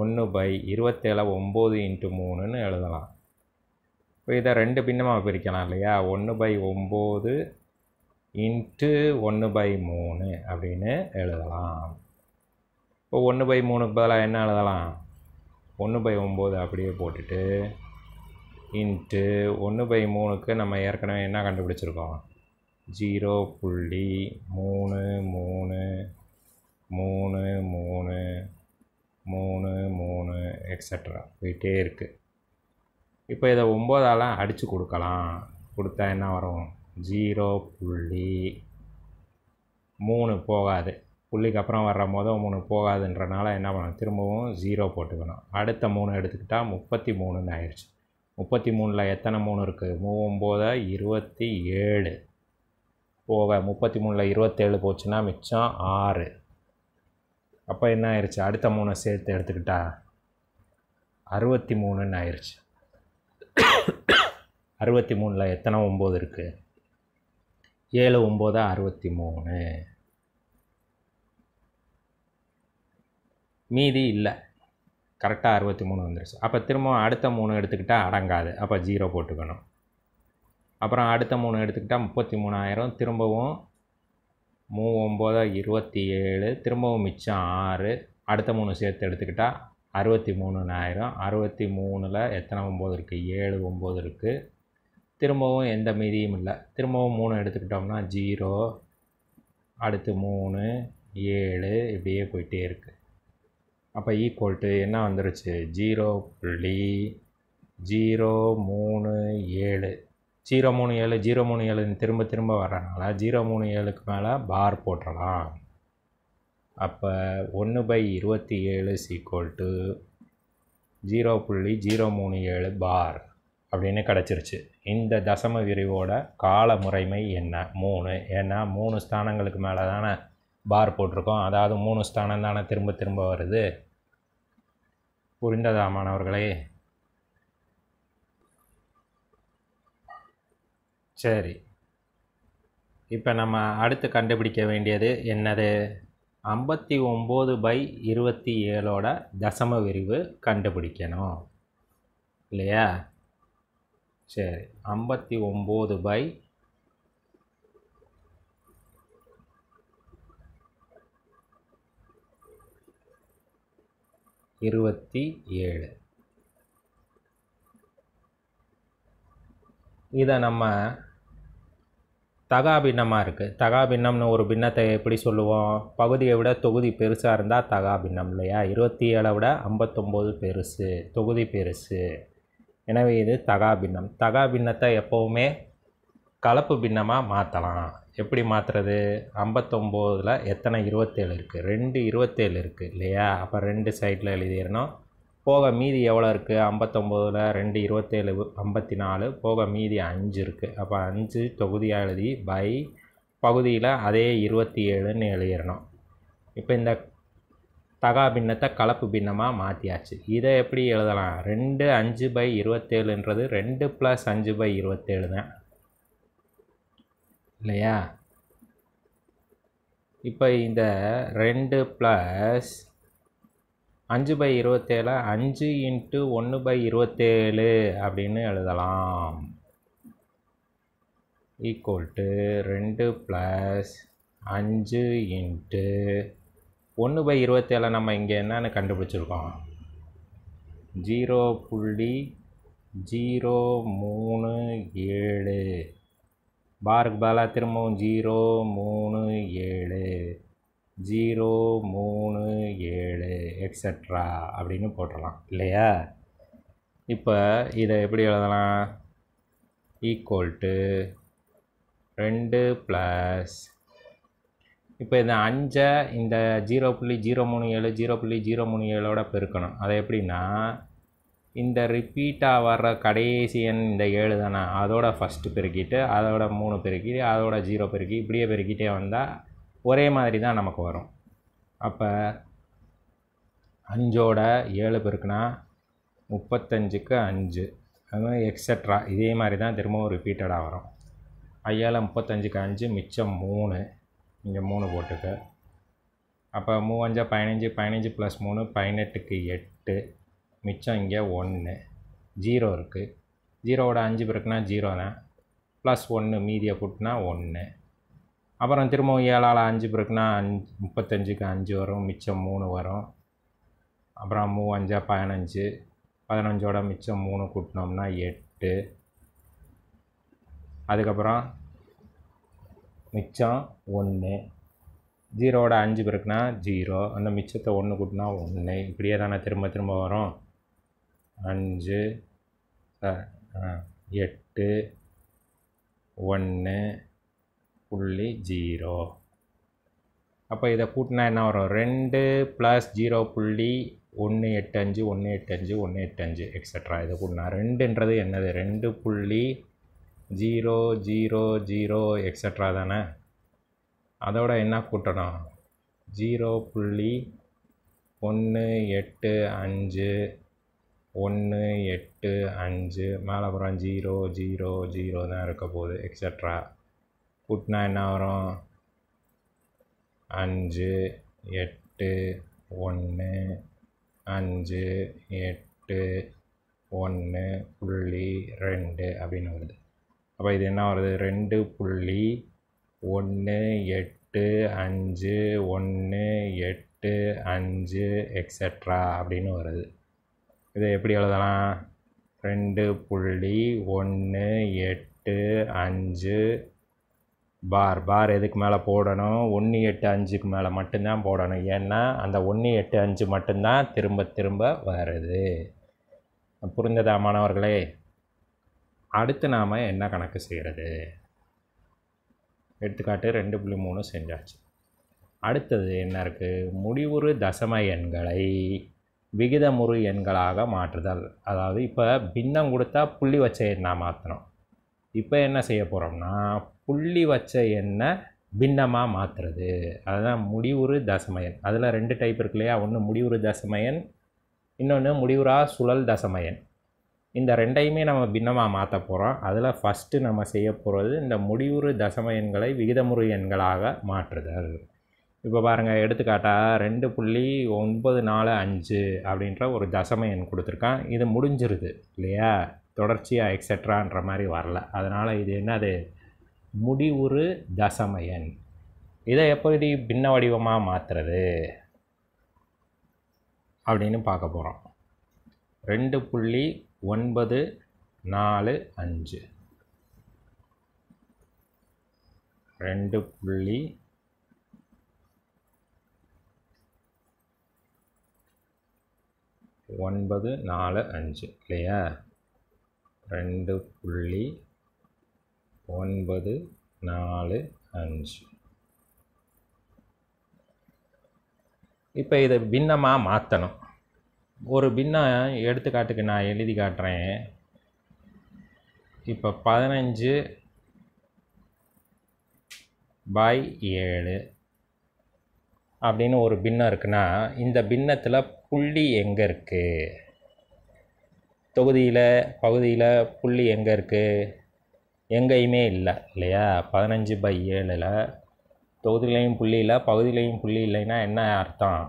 ஒன்று பை இருபத்தேழு ஒம்பது இன்ட்டு மூணுன்னு எழுதலாம் இப்போ இதை ரெண்டு பின்னமாக பிரிக்கலாம் இல்லையா ஒன்று பை ஒம்பது இன்ட்டு ஒன்று பை மூணு அப்படின்னு எழுதலாம் இப்போ ஒன்று பை மூணுக்கு பதிலாக என்ன எழுதலாம் ஒன்று பை ஒம்பது அப்படியே போட்டுட்டு இன்ட்டு ஒன்று பை மூணுக்கு நம்ம ஏற்கனவே என்ன கண்டுபிடிச்சிருக்கோம் ஜீரோ புள்ளி மூணு மூணு மூணு மூணு மூணு மூணு எக்ஸட்ரா போயிட்டே இருக்குது இப்போ இதை ஒம்போதாலாம் அடித்து கொடுக்கலாம் கொடுத்தா என்ன வரும் ஜீரோ புள்ளி மூணு போகாது புள்ளிக்கு அப்புறம் வர்ற மொதல் மூணு போகாதுன்றனால என்ன பண்ணணும் திரும்பவும் ஜீரோ போட்டுக்கணும் அடுத்த மூணு எடுத்துக்கிட்டால் முப்பத்தி மூணுன்னு ஆயிடுச்சு முப்பத்தி மூணில் எத்தனை மூணு இருக்குது மூவொம்போதை இருபத்தி ஏழு போக முப்பத்தி மூணில் இருபத்தேழு போச்சுன்னா மிச்சம் ஆறு அப்போ என்ன ஆயிடுச்சு அடுத்த மூணை சேர்த்து எடுத்துக்கிட்டா அறுபத்தி மூணுன்னு ஆயிடுச்சு அறுபத்தி மூணில் எத்தனை ஒம்பது இருக்குது ஏழு ஒம்போதா அறுபத்தி மூணு மீதி இல்லை கரெக்டாக அறுபத்தி மூணு வந்துருச்சு அப்போ திரும்ப அடுத்த மூணு எடுத்துக்கிட்டால் அடங்காது அப்போ ஜீரோ போட்டுக்கணும் அப்புறம் அடுத்த மூணு எடுத்துக்கிட்டால் முப்பத்தி மூணாயிரம் திரும்பவும் மூ ஒம்பது இருபத்தி ஏழு திரும்பவும் மிச்சம் ஆறு அடுத்த மூணு சேர்த்து எடுத்துக்கிட்டால் அறுபத்தி மூணுனாயிரம் அறுபத்தி மூணில் எத்தனை ஒம்பது இருக்குது ஏழு ஒம்பது இருக்குது திரும்பவும் எந்த மீதியும் இல்லை திரும்பவும் மூணு எடுத்துக்கிட்டோம்னா ஜீரோ அடுத்து மூணு ஏழு இப்படியே போயிட்டே இருக்குது அப்போ ஈக்குவல் டு என்ன வந்துருச்சு ஜீரோ புள்ளி ஜீரோ மூணு ஏழு ஜீரோ மூணு ஏழு ஜீரோ மூணு ஏழுன்னு திரும்ப திரும்ப வரனால ஜீரோ மூணு ஏழுக்கு மேலே பார் போட்டலாம் அப்போ ஒன்று பை இருபத்தி ஏழு சீக்குவல் டு ஜீரோ புள்ளி ஜீரோ மூணு ஏழு பார் அப்படின்னு கிடச்சிருச்சு இந்த தசம விரிவோட கால முறைமை என்ன மூணு ஏன்னா மூணு ஸ்தானங்களுக்கு மேலே தானே பார் போட்டிருக்கோம் அதாவது மூணு ஸ்தானம் தானே திரும்ப திரும்ப வருது புரிந்ததா மாணவர்களே சரி இப்போ நம்ம அடுத்து கண்டுபிடிக்க வேண்டியது என்னது ஐம்பத்தி ஒம்பது பை இருபத்தி ஏழோட தசம விரிவு கண்டுபிடிக்கணும் இல்லையா சரி ஐம்பத்தி ஒம்பது பை இருபத்தி ஏழு இதை நம்ம தகா பின்னமாக இருக்குது தகா பின்னம்னு ஒரு பின்னத்தை எப்படி சொல்லுவோம் பகுதியை விட தொகுதி பெருசாக இருந்தால் தகா பின்னம் இல்லையா இருபத்தி ஏழை விட ஐம்பத்தொம்போது பெருசு தொகுதி பெருசு எனவே இது தகா பின்னம் தகா பின்னத்தை எப்போவுமே கலப்பு பின்னமாக மாற்றலாம் எப்படி மாற்றுறது ஐம்பத்தொம்போதில் எத்தனை இருபத்தேழு இருக்குது ரெண்டு இருபத்தேழு இருக்குது இல்லையா அப்போ ரெண்டு சைடில் எழுதிடணும் போக மீதி எவ்வளோ இருக்குது ஐம்பத்தொம்போதில் ரெண்டு இருபத்தேழு ஐம்பத்தி நாலு போக மீதி அஞ்சு இருக்குது அப்போ அஞ்சு தொகுதியாக எழுதி பை பகுதியில் அதே இருபத்தி ஏழுன்னு எழுதிடணும் இப்போ இந்த தகா பின்னத்தை கலப்பு பின்னமாக மாற்றியாச்சு இதை எப்படி எழுதலாம் ரெண்டு அஞ்சு பை இருபத்தேழுன்றது ரெண்டு ப்ளஸ் அஞ்சு பை இருபத்தேழு தான் இல்லையா இப்போ இந்த ரெண்டு ப்ளஸ் அஞ்சு பை இருபத்தேழு அஞ்சு இன்ட்டு ஒன்று பை இருபத்தேழு அப்படின்னு எழுதலாம் ஈக்குவல் டு ரெண்டு ப்ளஸ் அஞ்சு இன்ட்டு ஒன்று பை இருபத்தேழு நம்ம இங்கே என்னென்னு கண்டுபிடிச்சிருக்கோம் ஜீரோ புள்ளி ஜீரோ மூணு ஏழு பாருக்கு பாலா திரும்பவும் ஜீரோ மூணு ஏழு ஜீரோ மூணு ஏழு எக்ஸட்ரா அப்படின்னு போட்டுடலாம் இல்லையா இப்போ இதை எப்படி எழுதலாம் ஈக்குவல் டு ரெண்டு ப்ளஸ் இப்போ இந்த அஞ்சை இந்த ஜீரோ புள்ளி ஜீரோ மூணு ஏழு ஜீரோ புள்ளி ஜீரோ மூணு ஏழோட பெருக்கணும் அதை எப்படின்னா இந்த ரிப்பீட்டாக வர்ற கடைசி எண் இந்த ஏழு தானே அதோட ஃபஸ்ட்டு பெருக்கிட்டு அதோட மூணு பெருக்கி அதோட ஜீரோ பெருக்கி இப்படியே பெருக்கிட்டே வந்தால் ஒரே மாதிரி தான் நமக்கு வரும் அப்போ அஞ்சோட ஏழு பெருக்குனா முப்பத்தஞ்சுக்கு அஞ்சு அதுவும் எக்ஸட்ரா இதே மாதிரி தான் திரும்பவும் ரிப்பீட்டடாக வரும் ஐயால் முப்பத்தஞ்சுக்கு அஞ்சு மிச்சம் மூணு இங்கே மூணு போட்டுக்க அப்போ மூவஞ்சா பதினஞ்சு பதினஞ்சு ப்ளஸ் மூணு பதினெட்டுக்கு எட்டு மிச்சம் இங்கே ஒன்று ஜீரோ இருக்குது ஜீரோவோட அஞ்சு பிறக்குனா ஜீரோ தான் ப்ளஸ் ஒன்று மீதியை கூட்டினா ஒன்று அப்புறம் திரும்பவும் ஏழால் அஞ்சு பிறகுனா அஞ்சு முப்பத்தஞ்சுக்கு அஞ்சு வரும் மிச்சம் மூணு வரும் அப்புறம் மூ அஞ்சா பதினஞ்சு பதினஞ்சோட மிச்சம் மூணு கூட்டினோம்னா எட்டு அதுக்கப்புறம் மிச்சம் ஒன்று ஜீரோவோட அஞ்சு பிறகுனா ஜீரோ அந்த மிச்சத்தை ஒன்று கூட்டினா ஒன்று இப்படியே தானே திரும்ப திரும்ப வரும் அஞ்சு எட்டு ஒன்று புள்ளி ஜீரோ அப்போ இதை கூட்டினா என்ன வரும் ரெண்டு ப்ளஸ் ஜீரோ புள்ளி ஒன்று எட்டு அஞ்சு ஒன்று எட்டு அஞ்சு ஒன்று எட்டு அஞ்சு எக்ஸட்ரா இதை கூட்டினா ரெண்டுன்றது என்னது ரெண்டு புள்ளி ஜீரோ ஜீரோ ஜீரோ எக்ஸட்ரா தானே அதோட என்ன கூட்டணும் ஜீரோ புள்ளி ஒன்று எட்டு அஞ்சு ஒன்று எட்டு அஞ்சு மேலே அப்புறம் ஜீரோ ஜீரோ ஜீரோ தான் இருக்க போகுது எக்ஸட்ரா புட்னா என்ன வரும் அஞ்சு எட்டு ஒன்று அஞ்சு எட்டு ஒன்று புள்ளி ரெண்டு அப்படின்னு வருது அப்போ இது என்ன வருது ரெண்டு புள்ளி ஒன்று எட்டு அஞ்சு ஒன்று எட்டு அஞ்சு எக்ஸட்ரா அப்படின்னு வருது இதை எப்படி எழுதலாம் ரெண்டு புள்ளி ஒன்று எட்டு அஞ்சு பார் பார் எதுக்கு மேலே போடணும் ஒன்று எட்டு அஞ்சுக்கு மேலே மட்டும்தான் போடணும் ஏன்னா அந்த ஒன்று எட்டு அஞ்சு மட்டும்தான் திரும்ப திரும்ப வருது புரிந்ததா மாணவர்களே அடுத்து நாம் என்ன கணக்கு செய்கிறது எடுத்துக்காட்டு ரெண்டு புள்ளி மூணு செஞ்சாச்சு அடுத்தது என்ன இருக்குது முடிவுறு தசம எண்களை விகிதமுறு எண்களாக மாற்றுதல் அதாவது இப்போ பின்னம் கொடுத்தா புள்ளி வச்ச எண்ணாக மாற்றணும் இப்போ என்ன செய்ய போகிறோம்னா புள்ளி வச்ச எண்ணெய் பின்னமாக மாற்றுறது அதுதான் முடிவுறு தசமயன் அதில் ரெண்டு டைப் இருக்கு இல்லையா ஒன்று முடிவுறு தசமயன் இன்னொன்று முடிவுறா சுழல் தசமயன் இந்த ரெண்டையுமே நம்ம பின்னமாக மாற்ற போகிறோம் அதில் ஃபஸ்ட்டு நம்ம செய்ய போகிறது இந்த முடிவுறு தசமயன்களை விகிதமுறை விகிதமுறு எண்களாக மாற்றுதல் இப்போ பாருங்கள் எடுத்துக்காட்டாக ரெண்டு புள்ளி ஒன்பது நாலு அஞ்சு அப்படின்ற ஒரு தசம எண் கொடுத்துருக்கான் இது முடிஞ்சிருது இல்லையா தொடர்ச்சியாக எக்ஸெட்ரான்ற மாதிரி வரல அதனால் இது என்னது முடிவுறு தசமயன் இதை எப்படி பின்ன வடிவமாக மாற்றுறது அப்படின்னு பார்க்க போகிறோம் ரெண்டு புள்ளி ஒன்பது நாலு அஞ்சு ரெண்டு புள்ளி ஒன்பது நாலு அஞ்சு இல்லையா ரெண்டு புள்ளி ஒன்பது நாலு அஞ்சு இப்போ இதை பின்னமாக மாற்றணும் ஒரு பின்னம் எடுத்துக்காட்டுக்கு நான் எழுதி காட்டுறேன் இப்போ பதினஞ்சு பாய் ஏழு அப்படின்னு ஒரு பின்னம் இருக்குன்னா இந்த பின்னத்தில் புள்ளி எங்கே இருக்குது தொகுதியில் பகுதியில் புள்ளி எங்கே இருக்குது எங்கேயுமே இல்லை இல்லையா பதினஞ்சு பை ஏழில் தொகுதியிலையும் புள்ளி இல்லை பகுதியிலையும் புள்ளி இல்லைன்னா என்ன அர்த்தம்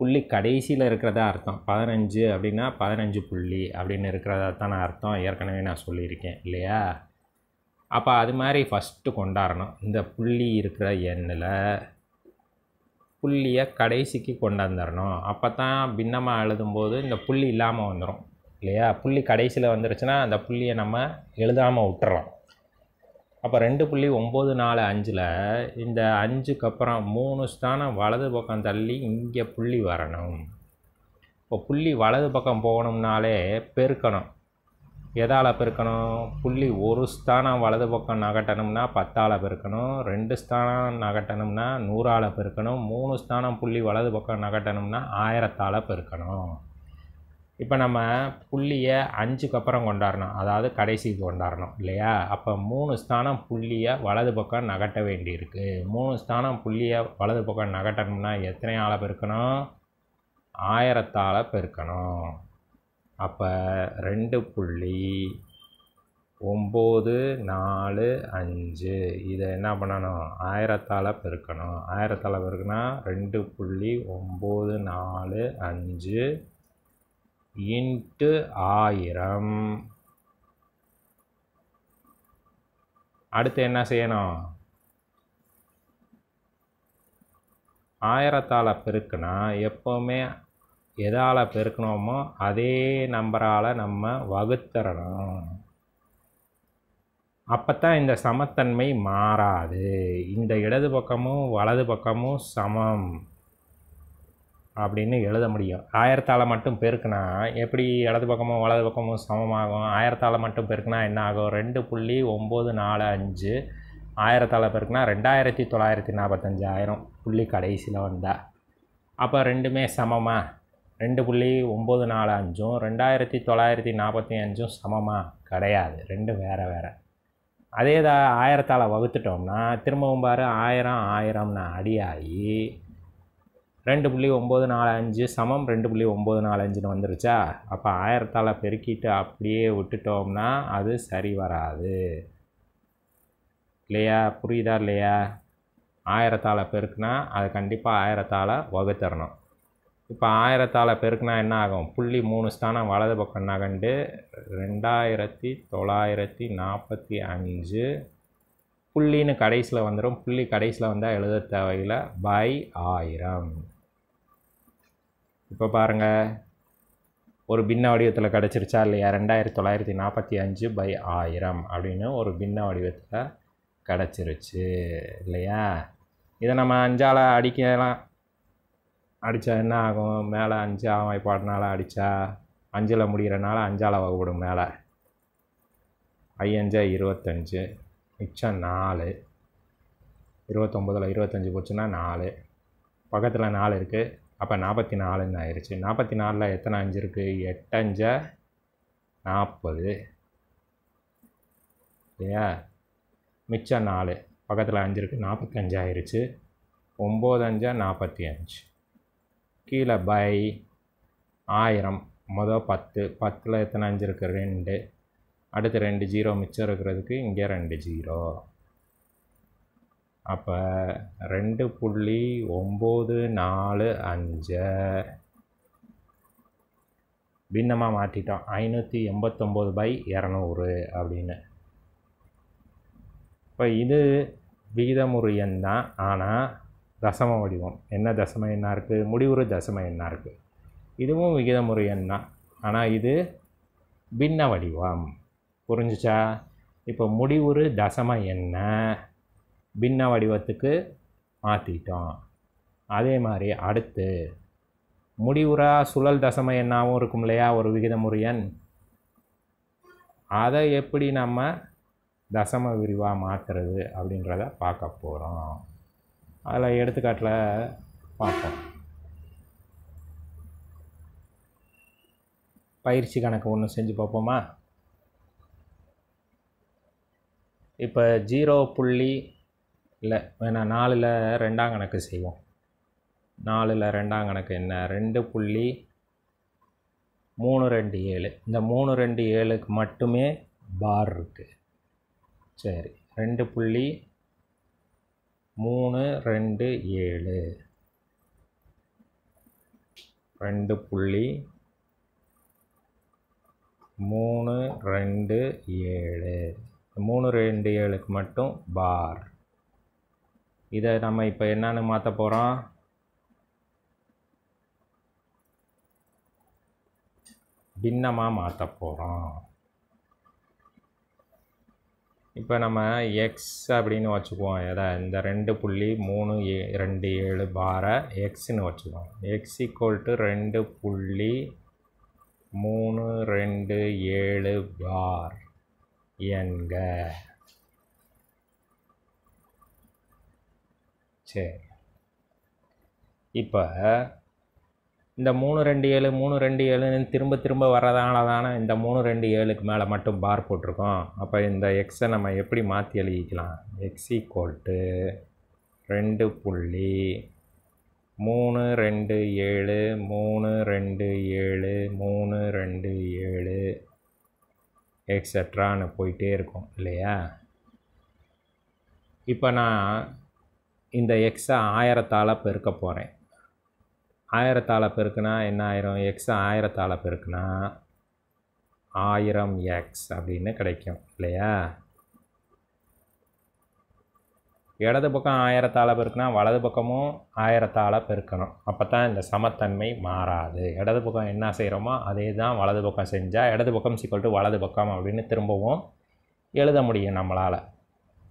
புள்ளி கடைசியில் இருக்கிறதா அர்த்தம் பதினஞ்சு அப்படின்னா பதினஞ்சு புள்ளி அப்படின்னு இருக்கிறதா தான் நான் அர்த்தம் ஏற்கனவே நான் சொல்லியிருக்கேன் இல்லையா அப்போ அது மாதிரி ஃபஸ்ட்டு கொண்டாடணும் இந்த புள்ளி இருக்கிற எண்ணில் புள்ளியை கடைசிக்கு கொண்டாந்துடணும் அப்போ தான் பின்னமாக எழுதும்போது இந்த புள்ளி இல்லாமல் வந்துடும் இல்லையா புள்ளி கடைசியில் வந்துருச்சுன்னா அந்த புள்ளியை நம்ம எழுதாமல் விட்டுறோம் அப்போ ரெண்டு புள்ளி ஒம்பது நாலு அஞ்சில் இந்த அஞ்சுக்கு அப்புறம் மூணு ஸ்தானம் வலது பக்கம் தள்ளி இங்கே புள்ளி வரணும் இப்போ புள்ளி வலது பக்கம் போகணும்னாலே பெருக்கணும் எதால் பெருக்கணும் புள்ளி ஒரு ஸ்தானம் வலது பக்கம் நகட்டணும்னா பத்தால் பெருக்கணும் ரெண்டு ஸ்தானம் நகட்டணும்னா நூறால் பெருக்கணும் மூணு ஸ்தானம் புள்ளி வலது பக்கம் நகட்டணும்னா ஆயிரத்தால் பெருக்கணும் இப்போ நம்ம புள்ளியை அஞ்சுக்கு அப்புறம் கொண்டாடணும் அதாவது கடைசிக்கு கொண்டாடணும் இல்லையா அப்போ மூணு ஸ்தானம் புள்ளியை வலது பக்கம் நகட்ட வேண்டியிருக்கு மூணு ஸ்தானம் புள்ளியை வலது பக்கம் நகட்டணும்னா எத்தனை ஆளை பெருக்கணும் ஆயிரத்தால் பெருக்கணும் அப்போ ரெண்டு புள்ளி ஒம்பது நாலு அஞ்சு இதை என்ன பண்ணணும் ஆயிரத்தால் பெருக்கணும் ஆயிரத்தால் பெருக்கணும் ரெண்டு புள்ளி ஒம்பது நாலு அஞ்சு இன்ட்டு ஆயிரம் அடுத்து என்ன செய்யணும் ஆயிரத்தால் பெருக்குனா எப்போவுமே எதால் பெருக்கணுமோ அதே நம்பரால் நம்ம வகுத்தரணும் அப்போ தான் இந்த சமத்தன்மை மாறாது இந்த இடது பக்கமும் வலது பக்கமும் சமம் அப்படின்னு எழுத முடியும் ஆயிரத்தால் மட்டும் பெருக்குனா எப்படி இடது பக்கமும் வலது பக்கமும் சமமாகும் ஆயிரத்தால் மட்டும் பெருக்குனா என்ன ஆகும் ரெண்டு புள்ளி ஒம்பது நாலு அஞ்சு ஆயிரத்தால் பெருக்குனா ரெண்டாயிரத்தி தொள்ளாயிரத்தி நாற்பத்தஞ்சு ஆயிரம் புள்ளி கடைசியில் வந்தால் அப்போ ரெண்டுமே சமமாக ரெண்டு புள்ளி ஒம்பது நாலு அஞ்சும் ரெண்டாயிரத்தி தொள்ளாயிரத்தி நாற்பத்தி அஞ்சும் சமமாக கிடையாது ரெண்டும் வேறு வேறு அதே தான் ஆயிரத்தால் வகுத்துட்டோம்னா திரும்பவும் பாரு ஆயிரம் ஆயிரம்னு அடியாகி ரெண்டு புள்ளி ஒம்பது நாலு அஞ்சு சமம் ரெண்டு புள்ளி ஒம்பது நாலு அஞ்சுன்னு வந்துருச்சா அப்போ ஆயிரத்தால் பெருக்கிட்டு அப்படியே விட்டுட்டோம்னா அது சரி வராது இல்லையா புரியுதா இல்லையா ஆயிரத்தால் பெருக்குனா அது கண்டிப்பாக ஆயிரத்தால் வகுத்தரணும் இப்போ ஆயிரத்தால் பெருக்குனா என்ன ஆகும் புள்ளி மூணு ஸ்தானம் வலது பக்கம் நகண்டு ரெண்டாயிரத்தி தொள்ளாயிரத்தி நாற்பத்தி அஞ்சு புள்ளின்னு கடைசியில் வந்துடும் புள்ளி கடைசியில் வந்தால் எழுத தேவையில்லை பை ஆயிரம் இப்போ பாருங்கள் ஒரு பின்ன வடிவத்தில் கிடச்சிருச்சா இல்லையா ரெண்டாயிரத்தி தொள்ளாயிரத்தி நாற்பத்தி அஞ்சு பை ஆயிரம் அப்படின்னு ஒரு பின்ன வடிவத்தில் கிடச்சிருச்சு இல்லையா இதை நம்ம அஞ்சால் அடிக்கலாம் அடித்தா என்ன ஆகும் மேலே அஞ்சு அமைப்பாட்டினால அடித்தா அஞ்சில் முடிகிறனால அஞ்சால் வகுப்படும் மேலே ஐயஞ்சா இருபத்தஞ்சு மிச்சம் நாலு இருபத்தொம்போதில் இருபத்தஞ்சி போச்சுன்னா நாலு பக்கத்தில் நாலு இருக்குது அப்போ நாற்பத்தி நாலுன்னு ஆயிடுச்சு நாற்பத்தி நாலில் எத்தனை அஞ்சு இருக்குது எட்டஞ்ச நாற்பது இல்லையா மிச்சம் நாலு பக்கத்தில் அஞ்சு இருக்குது நாற்பத்தஞ்சு ஆயிடுச்சு ஒம்பது அஞ்சா நாற்பத்தி அஞ்சு கீழே பை ஆயிரம் மொதல் பத்து பத்தில் எத்தனை அஞ்சு இருக்குது ரெண்டு அடுத்து ரெண்டு ஜீரோ மிச்சம் இருக்கிறதுக்கு இங்கே ரெண்டு ஜீரோ அப்போ ரெண்டு புள்ளி ஒம்பது நாலு அஞ்சு பின்னமாக மாற்றிட்டோம் ஐநூற்றி எண்பத்தொம்போது பை இரநூறு அப்படின்னு இப்போ இது விகிதமுறு தான் ஆனால் தசம வடிவம் என்ன தசம எண்ணாக இருக்குது முடிவுறு தசம எண்ணாக இருக்குது இதுவும் விகிதமுறை தான் ஆனால் இது பின்ன வடிவம் புரிஞ்சிச்சா இப்போ முடிவுறு தசம என்ன பின்ன வடிவத்துக்கு மாற்றிட்டோம் அதே மாதிரி அடுத்து முடிவுறா சுழல் தசம என்னாவும் இருக்கும் இல்லையா ஒரு விகித முறையன் அதை எப்படி நம்ம தசம விரிவாக மாற்றுறது அப்படின்றத பார்க்க போகிறோம் அதில் எடுத்துக்காட்டில் பார்ப்போம் பயிற்சி கணக்கு ஒன்று செஞ்சு பார்ப்போமா இப்போ ஜீரோ புள்ளி இல்லை வேணால் நாலில் ரெண்டாம் கணக்கு செய்வோம் நாலில் ரெண்டாம் கணக்கு என்ன ரெண்டு புள்ளி மூணு ரெண்டு ஏழு இந்த மூணு ரெண்டு ஏழுக்கு மட்டுமே பார் இருக்குது சரி ரெண்டு புள்ளி மூணு ரெண்டு ஏழு ரெண்டு புள்ளி மூணு ரெண்டு ஏழு மூணு ரெண்டு ஏழுக்கு மட்டும் பார் இதை நம்ம இப்போ என்னென்னு மாற்ற போகிறோம் பின்னமாக மாற்ற போகிறோம் இப்போ நம்ம எக்ஸ் அப்படின்னு வச்சுக்குவோம் எதை இந்த ரெண்டு புள்ளி மூணு ஏ ரெண்டு ஏழு பாரை எக்ஸ்னு வச்சுக்குவோம் எக்ஸ் ஈக்குவல் டு ரெண்டு புள்ளி மூணு ரெண்டு ஏழு பார் என்க சரி இப்போ இந்த மூணு ரெண்டு ஏழு மூணு ரெண்டு ஏழுன்னு திரும்ப திரும்ப வர்றதால தானே இந்த மூணு ரெண்டு ஏழுக்கு மேலே மட்டும் பார் போட்டிருக்கோம் அப்போ இந்த எக்ஸை நம்ம எப்படி மாற்றி எழுதிக்கலாம் எக்ஸ் ஈக்குவல்ட்டு ரெண்டு புள்ளி மூணு ரெண்டு ஏழு மூணு ரெண்டு ஏழு மூணு ரெண்டு ஏழு எக்ஸட்ரான்னு போயிட்டே இருக்கும் இல்லையா இப்போ நான் இந்த எக்ஸை ஆயிரத்தால் பெருக்க போகிறேன் ஆயிரத்தால் பெருக்குனா என்ன ஆயிரும் எக்ஸை ஆயிரத்தால் பெருக்குனா ஆயிரம் எக்ஸ் அப்படின்னு கிடைக்கும் இல்லையா இடது பக்கம் ஆயிரத்தால் பெருக்கினா வலது பக்கமும் ஆயிரத்தால் பெருக்கணும் அப்போ தான் இந்த சமத்தன்மை மாறாது இடது பக்கம் என்ன செய்கிறோமோ அதே தான் வலது பக்கம் செஞ்சால் இடது பக்கம் சிக்கல் டு வலது பக்கம் அப்படின்னு திரும்பவும் எழுத முடியும் நம்மளால்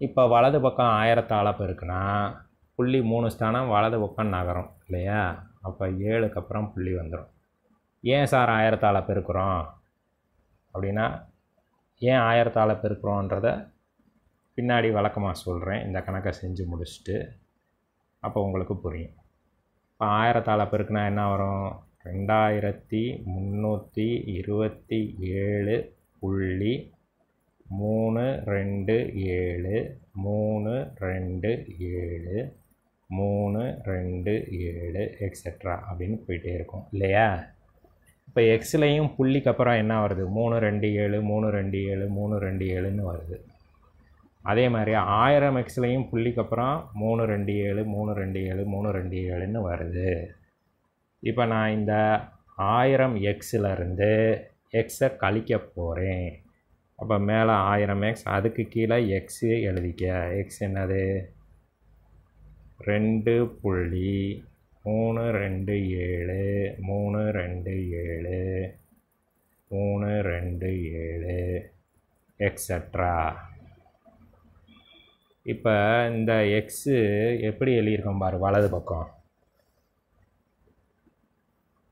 இப்போ வலது பக்கம் ஆயிரத்தால் பெருக்குனா புள்ளி மூணு ஸ்தானம் வலது பக்கம் நகரும் இல்லையா அப்போ ஏழுக்கு அப்புறம் புள்ளி வந்துடும் ஏன் சார் ஆயிரத்தால் பெருக்கிறோம் அப்படின்னா ஏன் ஆயிரத்தால் பெருக்கிறோன்றத பின்னாடி வழக்கமாக சொல்கிறேன் இந்த கணக்கை செஞ்சு முடிச்சுட்டு அப்போ உங்களுக்கு புரியும் இப்போ ஆயிரத்தால் பெருக்குனா என்ன வரும் ரெண்டாயிரத்தி முந்நூற்றி இருபத்தி ஏழு புள்ளி மூணு ரெண்டு ஏழு மூணு ரெண்டு ஏழு மூணு ரெண்டு ஏழு எக்ஸட்ரா அப்படின்னு போயிட்டே இருக்கும் இல்லையா இப்போ எக்ஸ்லேயும் புள்ளிக்கு அப்புறம் என்ன வருது மூணு ரெண்டு ஏழு மூணு ரெண்டு ஏழு மூணு ரெண்டு ஏழுன்னு வருது அதே மாதிரி ஆயிரம் எக்ஸ்லேயும் புள்ளிக்கு அப்புறம் மூணு ரெண்டு ஏழு மூணு ரெண்டு ஏழு மூணு ரெண்டு ஏழுன்னு வருது இப்போ நான் இந்த ஆயிரம் எக்ஸிலருந்து எக்ஸை கழிக்க போகிறேன் அப்போ மேலே ஆயிரம் எக்ஸ் அதுக்கு கீழே எக்ஸு எழுதிக்க எக்ஸ் என்னது ரெண்டு புள்ளி மூணு ரெண்டு ஏழு மூணு ரெண்டு ஏழு மூணு ரெண்டு ஏழு எக்ஸட்ரா இப்போ இந்த எக்ஸு எப்படி எழுதியிருக்கோம் பாரு வலது பக்கம்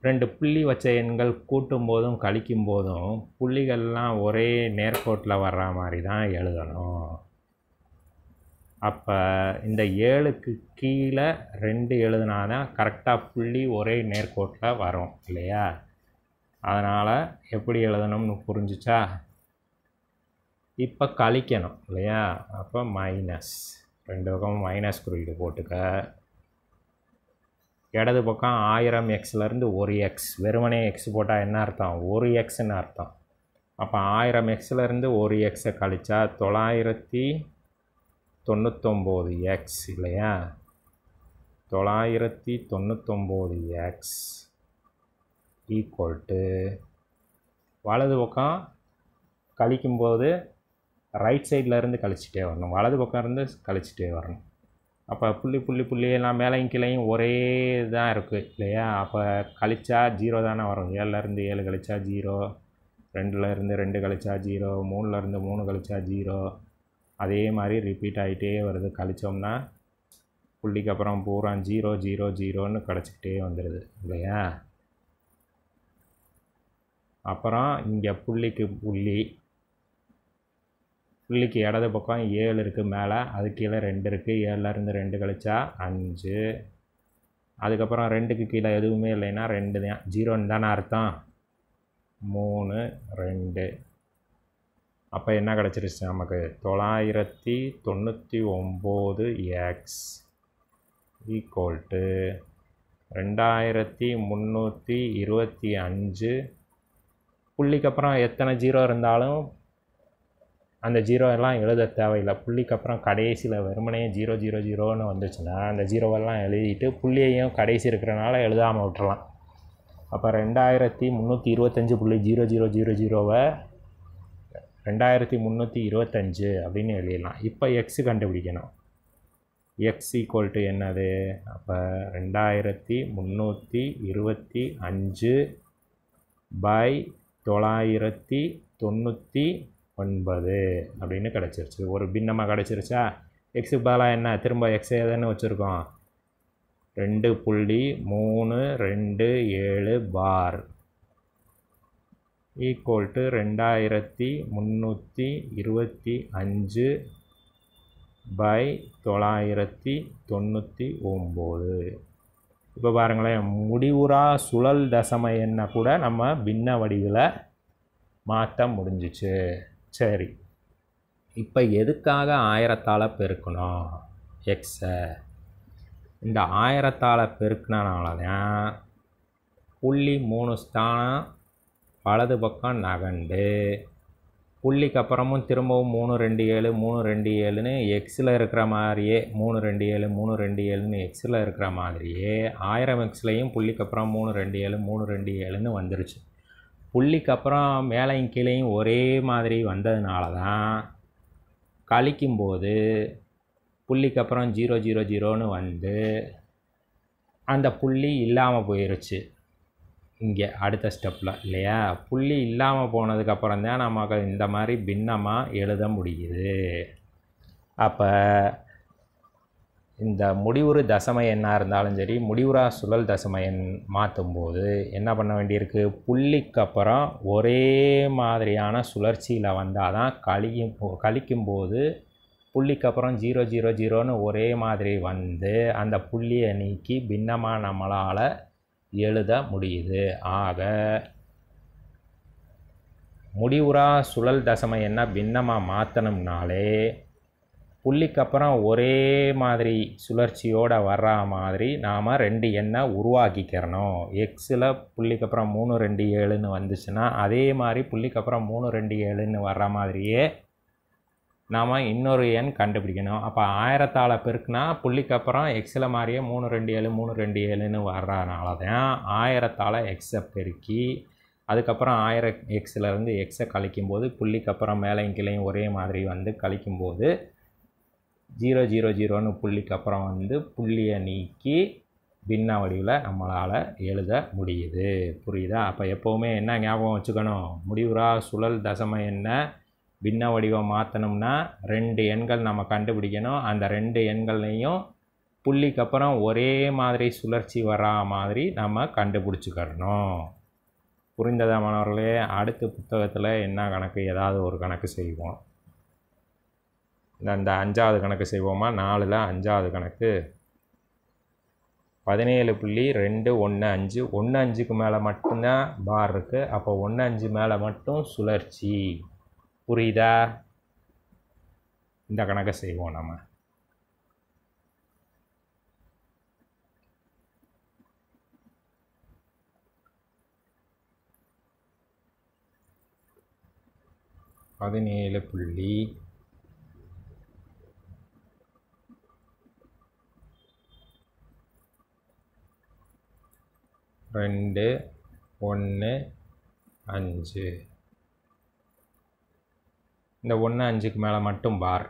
ரெண்டு புள்ளி வச்ச எண்கள் கூட்டும் போதும் கழிக்கும் போதும் புள்ளிகள்லாம் ஒரே நேர்கோட்டில் வர்ற மாதிரி தான் எழுதணும் அப்போ இந்த ஏழுக்கு கீழே ரெண்டு எழுதுனா தான் கரெக்டாக புள்ளி ஒரே நேர்கோட்டில் வரும் இல்லையா அதனால் எப்படி எழுதணும்னு புரிஞ்சிச்சா இப்போ கழிக்கணும் இல்லையா அப்போ மைனஸ் ரெண்டு பக்கம் மைனஸ் குறியீடு போட்டுக்க இடது பக்கம் ஆயிரம் எக்ஸ்லேருந்து ஒரு எக்ஸ் வெறுமனே எக்ஸ் போட்டால் என்ன அர்த்தம் ஒரு எக்ஸ்னு அர்த்தம் அப்போ ஆயிரம் எக்ஸ்லேருந்து ஒரு எக்ஸை கழித்தா தொள்ளாயிரத்தி தொண்ணூத்தொம்போது எக்ஸ் இல்லையா தொள்ளாயிரத்தி தொண்ணூத்தொம்போது எக்ஸ் ஈக்குவல் டு வலது பக்கம் கழிக்கும்போது ரைட் சைட்லேருந்து கழிச்சிட்டே வரணும் வலது பக்கம் இருந்து கழிச்சிட்டே வரணும் அப்போ புள்ளி புள்ளி புள்ளியெல்லாம் மேலையும் கீழையும் ஒரே இதாக இருக்குது இல்லையா அப்போ கழிச்சா ஜீரோ தானே வரும் ஏழுலேருந்து ஏழு கழிச்சா ஜீரோ ரெண்டுலேருந்து ரெண்டு கழிச்சா ஜீரோ மூணுலேருந்து மூணு கழிச்சா ஜீரோ அதே மாதிரி ரிப்பீட் ஆகிட்டே வருது கழித்தோம்னா புள்ளிக்கு அப்புறம் பூரா ஜீரோ ஜீரோ ஜீரோன்னு கிடச்சிக்கிட்டே வந்துடுது இல்லையா அப்புறம் இங்கே புள்ளிக்கு புள்ளி புள்ளிக்கு இடது பக்கம் ஏழு இருக்குது மேலே அது கீழே ரெண்டு இருக்குது ஏழுலேருந்து ரெண்டு கழிச்சா அஞ்சு அதுக்கப்புறம் ரெண்டுக்கு கீழே எதுவுமே இல்லைன்னா ரெண்டு தான் ஜீரோன்னு தானே அர்த்தம் மூணு ரெண்டு அப்போ என்ன கிடச்சிருச்சு நமக்கு தொள்ளாயிரத்தி தொண்ணூற்றி ஒம்பது எக்ஸ் ஈக்குவல் டு ரெண்டாயிரத்தி முந்நூற்றி இருபத்தி அஞ்சு புள்ளிக்கு அப்புறம் எத்தனை ஜீரோ இருந்தாலும் அந்த ஜீரோ எல்லாம் எழுத தேவையில்லை புள்ளிக்கு அப்புறம் கடைசியில் வெறுமனையும் ஜீரோ ஜீரோ ஜீரோன்னு வந்துச்சுன்னா அந்த ஜீரோவெல்லாம் எழுதிட்டு புள்ளியையும் கடைசி இருக்கிறனால எழுதாமல் விட்டுறலாம் அப்போ ரெண்டாயிரத்தி முந்நூற்றி இருபத்தஞ்சி புள்ளி ஜீரோ ஜீரோ ஜீரோ ஜீரோவை ரெண்டாயிரத்தி முந்நூற்றி இருபத்தஞ்சு அப்படின்னு எழுதிடலாம் இப்போ எக்ஸு கண்டுபிடிக்கணும் எக்ஸ் ஈக்குவல் டு என்னது அப்போ ரெண்டாயிரத்தி முந்நூற்றி இருபத்தி அஞ்சு பை தொள்ளாயிரத்தி தொண்ணூற்றி ஒன்பது அப்படின்னு கிடச்சிருச்சு ஒரு பின்னமாக கிடச்சிருச்சா எக்ஸுக்கு பதிலாக என்ன திரும்ப எக்ஸே தானே வச்சுருக்கோம் ரெண்டு புள்ளி மூணு ரெண்டு ஏழு பார் ஈக்குவல் டு ரெண்டாயிரத்தி முந்நூற்றி இருபத்தி அஞ்சு பை தொள்ளாயிரத்தி தொண்ணூற்றி ஒம்பது இப்போ பாருங்களேன் முடிவுறா சுழல் தசமை என்ன கூட நம்ம பின்ன வடிவில் மாற்ற முடிஞ்சிச்சு சரி இப்போ எதுக்காக ஆயிரத்தால் பெருக்கணும் எக்ஸை இந்த ஆயிரத்தால் பெருக்கினால தான் புள்ளி மூணு ஸ்தானம் வலது பக்கம் நகண்டு புள்ளிக்கு அப்புறமும் திரும்பவும் மூணு ரெண்டு ஏழு மூணு ரெண்டு ஏழுன்னு எக்ஸில் இருக்கிற மாதிரியே மூணு ரெண்டு ஏழு மூணு ரெண்டு ஏழுன்னு எக்ஸில் இருக்கிற மாதிரியே ஆயிரம் எக்ஸ்லேயும் புள்ளிக்கு அப்புறம் மூணு ரெண்டு ஏழு மூணு ரெண்டு ஏழுன்னு வந்துருச்சு புள்ளிக்கு அப்புறம் மேலையும் கீழையும் ஒரே மாதிரி வந்ததுனால தான் கழிக்கும்போது புள்ளிக்கு அப்புறம் ஜீரோ ஜீரோ ஜீரோன்னு வந்து அந்த புள்ளி இல்லாமல் போயிடுச்சு இங்கே அடுத்த ஸ்டெப்பில் இல்லையா புள்ளி இல்லாமல் போனதுக்கப்புறம் தான் நமக்கு இந்த மாதிரி பின்னமாக எழுத முடியுது அப்போ இந்த முடிவுறு தசம எண்ணாக இருந்தாலும் சரி முடிவுறா சுழல் தசம எண் மாற்றும் போது என்ன பண்ண வேண்டியிருக்கு புள்ளிக்கு அப்புறம் ஒரே மாதிரியான சுழற்சியில் வந்தால் தான் கழியும் போது புள்ளிக்கு அப்புறம் ஜீரோ ஜீரோ ஜீரோன்னு ஒரே மாதிரி வந்து அந்த புள்ளியை நீக்கி பின்னமாக நம்மளால் எழுத முடியுது ஆக முடிவுறா சுழல் தசமை என்ன பின்னமாக மாற்றணும்னாலே புள்ளிக்கு அப்புறம் ஒரே மாதிரி சுழற்சியோடு வர்ற மாதிரி நாம் ரெண்டு எண்ணை உருவாக்கிக்கிறணும் எக்ஸில் புள்ளிக்கு அப்புறம் மூணு ரெண்டு ஏழுன்னு வந்துச்சுன்னா அதே மாதிரி புள்ளிக்கு அப்புறம் மூணு ரெண்டு ஏழுன்னு வர்ற மாதிரியே நாம் இன்னொரு எண் கண்டுபிடிக்கணும் அப்போ ஆயிரத்தால் பெருக்குனா புள்ளிக்கு அப்புறம் எக்ஸில் மாதிரியே மூணு ரெண்டு ஏழு மூணு ரெண்டு ஏழுன்னு வர்றதுனால தான் ஆயிரத்தால் எக்ஸை பெருக்கி அதுக்கப்புறம் ஆயிரம் எக்ஸில் இருந்து எக்ஸை கழிக்கும்போது புள்ளிக்கு அப்புறம் மேலையும் கிளையும் ஒரே மாதிரி வந்து கழிக்கும்போது ஜீரோ ஜீரோ ஜீரோன்னு புள்ளிக்கு அப்புறம் வந்து புள்ளியை நீக்கி பின்ன வடிவில் நம்மளால் எழுத முடியுது புரியுதா அப்போ எப்போவுமே என்ன ஞாபகம் வச்சுக்கணும் முடிவுரா சுழல் தசம என்ன பின்ன வடிவம் மாற்றணும்னா ரெண்டு எண்கள் நம்ம கண்டுபிடிக்கணும் அந்த ரெண்டு எண்கள்லையும் புள்ளிக்கு அப்புறம் ஒரே மாதிரி சுழற்சி வரா மாதிரி நம்ம கண்டுபிடிச்சிக்கணும் புரிந்ததா மாணவர்களே அடுத்த புத்தகத்தில் என்ன கணக்கு ஏதாவது ஒரு கணக்கு செய்வோம் இந்த அஞ்சாவது கணக்கு செய்வோமா நாலில் அஞ்சாவது கணக்கு பதினேழு புள்ளி ரெண்டு ஒன்று அஞ்சு ஒன்று அஞ்சுக்கு மேலே மட்டும்தான் பார் இருக்குது அப்போ ஒன்று அஞ்சு மேலே மட்டும் சுழற்சி புரியுதா இந்த கணக்கை செய்வோம் நம்ம பதினேழு புள்ளி ரெண்டு ஒன்று அஞ்சு இந்த ஒன்று அஞ்சுக்கு மேலே மட்டும் பார்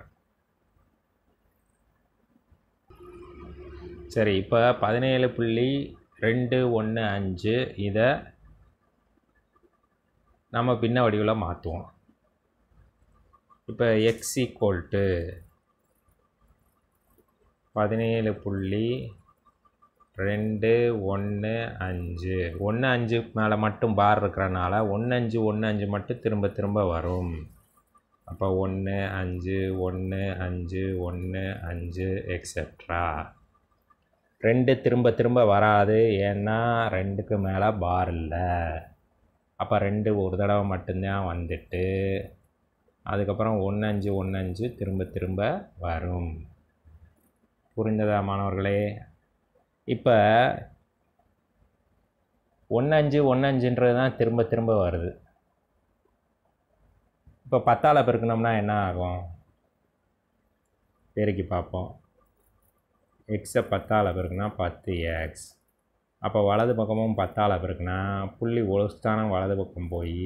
சரி இப்போ பதினேழு புள்ளி ரெண்டு ஒன்று அஞ்சு இதை நம்ம பின்ன வடிவில் மாற்றுவோம் இப்போ எக்ஸ் ஈக்குவல் டு பதினேழு புள்ளி ரெண்டு ஒன்று அஞ்சு ஒன்று அஞ்சு மேலே மட்டும் பார் இருக்கிறனால ஒன்று அஞ்சு ஒன்று அஞ்சு மட்டும் திரும்ப திரும்ப வரும் அப்போ ஒன்று அஞ்சு ஒன்று அஞ்சு ஒன்று அஞ்சு எக்ஸெட்ரா ரெண்டு திரும்ப திரும்ப வராது ஏன்னா ரெண்டுக்கு மேலே பார் இல்லை அப்போ ரெண்டு ஒரு தடவை மட்டும்தான் வந்துட்டு அதுக்கப்புறம் ஒன்று அஞ்சு ஒன்று அஞ்சு திரும்ப திரும்ப வரும் புரிந்ததா மாணவர்களே இப்போ ஒன்று அஞ்சுன்றது தான் திரும்ப திரும்ப வருது இப்போ பத்தால் பெருக்கணும்னா என்ன ஆகும் பெருக்கி பார்ப்போம் எக்ஸை பத்தால் பெருக்குனா பத்து எக்ஸ் அப்போ வலது பக்கமும் பத்தால் பெருக்குனா புள்ளி ஒழுஸ்தானம் வலது பக்கம் போய்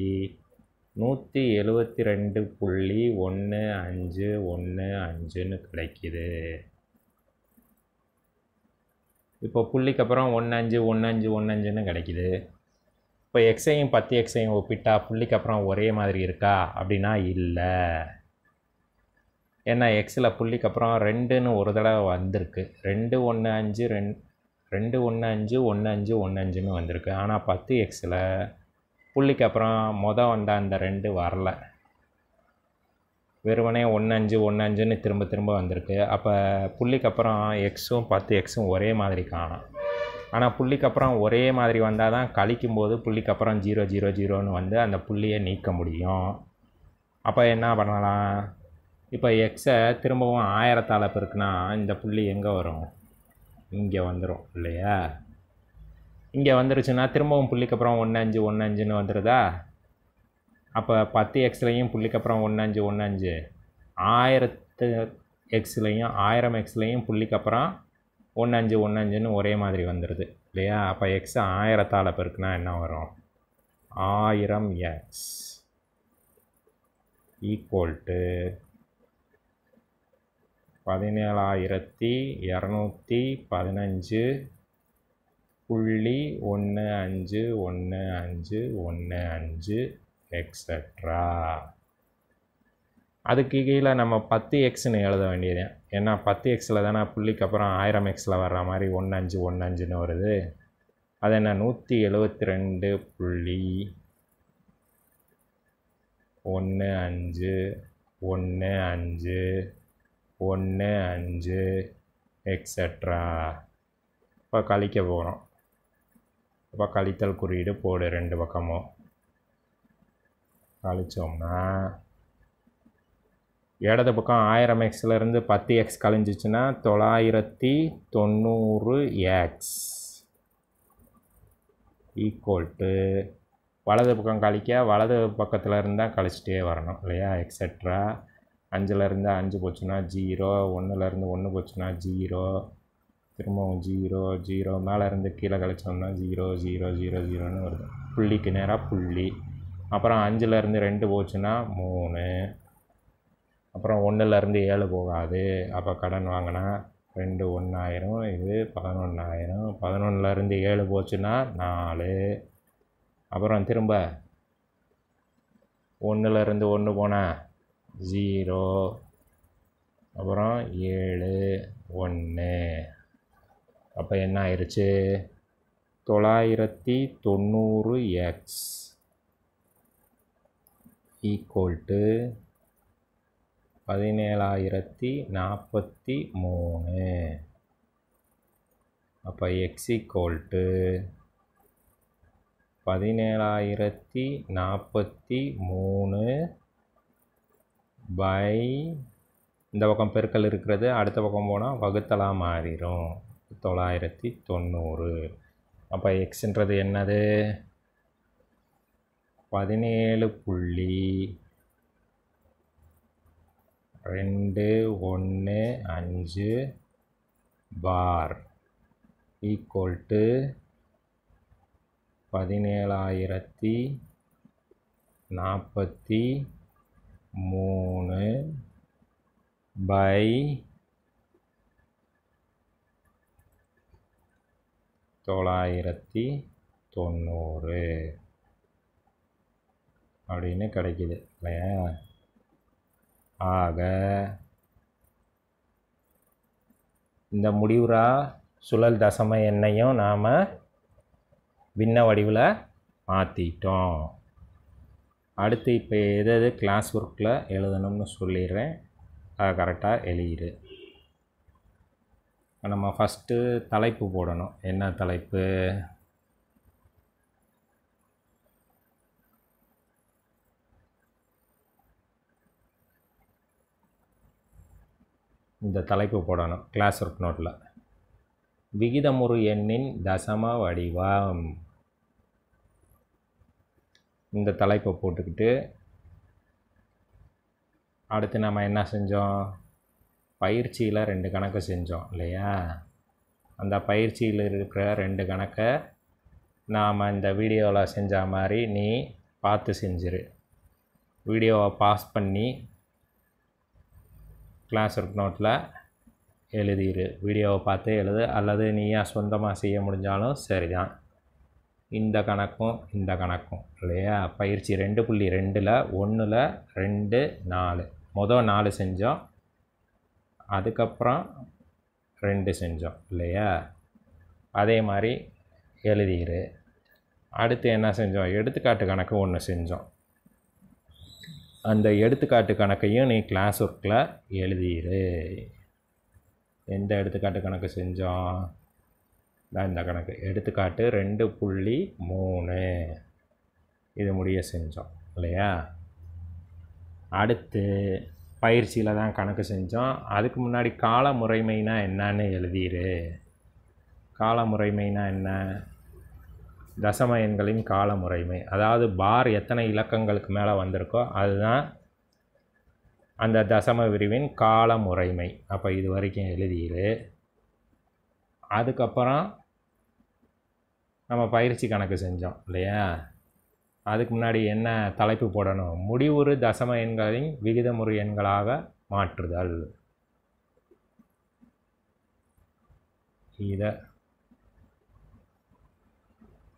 நூற்றி எழுபத்தி ரெண்டு புள்ளி ஒன்று அஞ்சு ஒன்று அஞ்சுன்னு கிடைக்கிது இப்போ புள்ளிக்கு அப்புறம் ஒன்று அஞ்சு ஒன்று அஞ்சு ஒன்று அஞ்சுன்னு கிடைக்கிது இப்போ எக்ஸையும் பத்து எக்ஸையும் ஒப்பிட்டா புள்ளிக்கு அப்புறம் ஒரே மாதிரி இருக்கா அப்படின்னா இல்லை ஏன்னா எக்ஸில் புள்ளிக்கு அப்புறம் ரெண்டுன்னு ஒரு தடவை வந்திருக்கு ரெண்டு ஒன்று அஞ்சு ரெண் ரெண்டு ஒன்று அஞ்சு ஒன்று அஞ்சு ஒன்று அஞ்சுன்னு வந்திருக்கு ஆனால் பத்து எக்ஸில் புள்ளிக்கு அப்புறம் மொதல் வந்த அந்த ரெண்டு வரலை வெறுமனே ஒன்று அஞ்சு ஒன்று அஞ்சுன்னு திரும்ப திரும்ப வந்திருக்கு அப்போ புள்ளிக்கு அப்புறம் எக்ஸும் பத்து எக்ஸும் ஒரே மாதிரி காணும் ஆனால் புள்ளிக்கு அப்புறம் ஒரே மாதிரி வந்தால் தான் கழிக்கும் போது புள்ளிக்கு அப்புறம் ஜீரோ ஜீரோ ஜீரோன்னு வந்து அந்த புள்ளியை நீக்க முடியும் அப்போ என்ன பண்ணலாம் இப்போ எக்ஸை திரும்பவும் ஆயிரத்தால் பிறக்குனா இந்த புள்ளி எங்கே வரும் இங்கே வந்துடும் இல்லையா இங்கே வந்துருச்சுன்னா திரும்பவும் புள்ளிக்கு அப்புறம் ஒன்று அஞ்சு ஒன்று அஞ்சுன்னு வந்துடுதா அப்போ பத்து எக்ஸ்லையும் புள்ளிக்கு அப்புறம் ஒன்று அஞ்சு ஒன்று அஞ்சு ஆயிரத்து எக்ஸ்லையும் ஆயிரம் எக்ஸ்லையும் புள்ளிக்கு அப்புறம் ஒன்று அஞ்சு ஒன்று அஞ்சுன்னு ஒரே மாதிரி வந்துடுது இல்லையா அப்போ எக்ஸ் ஆயிரத்தால் பெருக்குனா என்ன வரும் ஆயிரம் எக்ஸ் ஈக்குவல் டு பதினேழாயிரத்தி இரநூத்தி பதினஞ்சு புள்ளி ஒன்று அஞ்சு ஒன்று அஞ்சு ஒன்று அஞ்சு எக்ஸட்ரா அதுக்கு கீழே நம்ம பத்து எக்ஸ்னு எழுத வேண்டியது ஏன்னா பத்து எக்ஸில் தானே புள்ளிக்கு அப்புறம் ஆயிரம் எக்ஸில் வர்ற மாதிரி ஒன்று அஞ்சு ஒன்று அஞ்சுன்னு வருது அது என்ன நூற்றி எழுபத்தி ரெண்டு புள்ளி ஒன்று அஞ்சு ஒன்று அஞ்சு ஒன்று அஞ்சு எக்ஸட்ரா இப்போ கழிக்க போகிறோம் இப்போ கழித்தல் குறியீடு போடு ரெண்டு பக்கமும் கழிச்சோம்னா இடது பக்கம் ஆயிரம் எக்ஸ்லேருந்து பத்து எக்ஸ் கழிஞ்சிச்சுன்னா தொள்ளாயிரத்தி தொண்ணூறு எக்ஸ் ஈக்குவல் டு வலது பக்கம் கழிக்க வலது பக்கத்தில் இருந்தால் கழிச்சிட்டே வரணும் இல்லையா எக்ஸட்ரா அஞ்சுலேருந்து அஞ்சு போச்சுன்னா ஜீரோ ஒன்றுலேருந்து ஒன்று போச்சுன்னா ஜீரோ திரும்பவும் ஜீரோ ஜீரோ மேலே இருந்து கீழே கழிச்சோம்னா ஜீரோ ஜீரோ ஜீரோ ஜீரோன்னு வருது புள்ளிக்கு நேராக புள்ளி அப்புறம் அஞ்சுலேருந்து ரெண்டு போச்சுன்னா மூணு அப்புறம் ஒன்றுலேருந்து ஏழு போகாது அப்போ கடன் வாங்கினா ரெண்டு ஒன்றாயிரம் இது பதினொன்றாயிரம் பதினொன்றுலேருந்து ஏழு போச்சுன்னா நாலு அப்புறம் திரும்ப ஒன்றுலேருந்து ஒன்று போனால் ஜீரோ அப்புறம் ஏழு ஒன்று அப்போ என்ன ஆயிடுச்சு தொள்ளாயிரத்தி தொண்ணூறு எக்ஸ் ஈக்குவல் டு பதினேழாயிரத்தி நாற்பத்தி மூணு அப்போ எக்ஸ் ஈக்குவல் டு பதினேழாயிரத்தி நாற்பத்தி மூணு பை இந்த பக்கம் பெருக்கல் இருக்கிறது அடுத்த பக்கம் போனால் வகுத்தலாக மாறிடும் தொள்ளாயிரத்தி தொண்ணூறு அப்போ எக்ஸுன்றது என்னது பதினேழு புள்ளி ரெண்டு ஒன்று அஞ்சு பார் ஈக்குவல் டு பதினேழாயிரத்தி நாற்பத்தி மூணு பை தொள்ளாயிரத்தி தொண்ணூறு அப்படின்னு கிடைக்கிது இல்லையா ஆக இந்த முடிவுரா சுழல் தசம எண்ணையும் நாம் விண்ண வடிவில் மாற்றிட்டோம் அடுத்து இப்போ எது எது கிளாஸ் ஒர்க்கில் எழுதணும்னு சொல்லிடுறேன் அதை கரெக்டாக எழுதிடு நம்ம ஃபஸ்ட்டு தலைப்பு போடணும் என்ன தலைப்பு இந்த தலைப்பு போடணும் கிளாஸ் ஒர்க் நோட்டில் விகிதமுறு எண்ணின் தசம வடிவம் இந்த தலைப்பை போட்டுக்கிட்டு அடுத்து நம்ம என்ன செஞ்சோம் பயிற்சியில் ரெண்டு கணக்கு செஞ்சோம் இல்லையா அந்த பயிற்சியில் இருக்கிற ரெண்டு கணக்கை நாம் இந்த வீடியோவில் செஞ்ச மாதிரி நீ பார்த்து செஞ்சிரு வீடியோவை பாஸ் பண்ணி கிளாஸ் ஒர்க் நோட்டில் எழுதிடு வீடியோவை பார்த்து எழுது அல்லது நீயா சொந்தமாக செய்ய முடிஞ்சாலும் சரி தான் இந்த கணக்கும் இந்த கணக்கும் இல்லையா பயிற்சி ரெண்டு புள்ளி ரெண்டில் ஒன்றில் ரெண்டு நாலு மொதல் நாலு செஞ்சோம் அதுக்கப்புறம் ரெண்டு செஞ்சோம் இல்லையா அதே மாதிரி எழுதிடு அடுத்து என்ன செஞ்சோம் எடுத்துக்காட்டு கணக்கு ஒன்று செஞ்சோம் அந்த எடுத்துக்காட்டு கணக்கையும் நீ கிளாஸ் ஒர்க்கில் எழுதிடு எந்த எடுத்துக்காட்டு கணக்கு செஞ்சோம் நான் இந்த கணக்கு எடுத்துக்காட்டு ரெண்டு புள்ளி மூணு இது முடிய செஞ்சோம் இல்லையா அடுத்து பயிற்சியில் தான் கணக்கு செஞ்சோம் அதுக்கு முன்னாடி கால முறைமைனா என்னன்னு எழுதிடு கால முறைமைனா என்ன தசம எண்களின் கால முறைமை அதாவது பார் எத்தனை இலக்கங்களுக்கு மேலே வந்திருக்கோ அதுதான் அந்த தசம விரிவின் கால முறைமை அப்போ இது வரைக்கும் எழுதியிரு அதுக்கப்புறம் நம்ம பயிற்சி கணக்கு செஞ்சோம் இல்லையா அதுக்கு முன்னாடி என்ன தலைப்பு போடணும் முடிவுறு தசம எண்களின் விகிதமுறை எண்களாக மாற்றுதல் இதை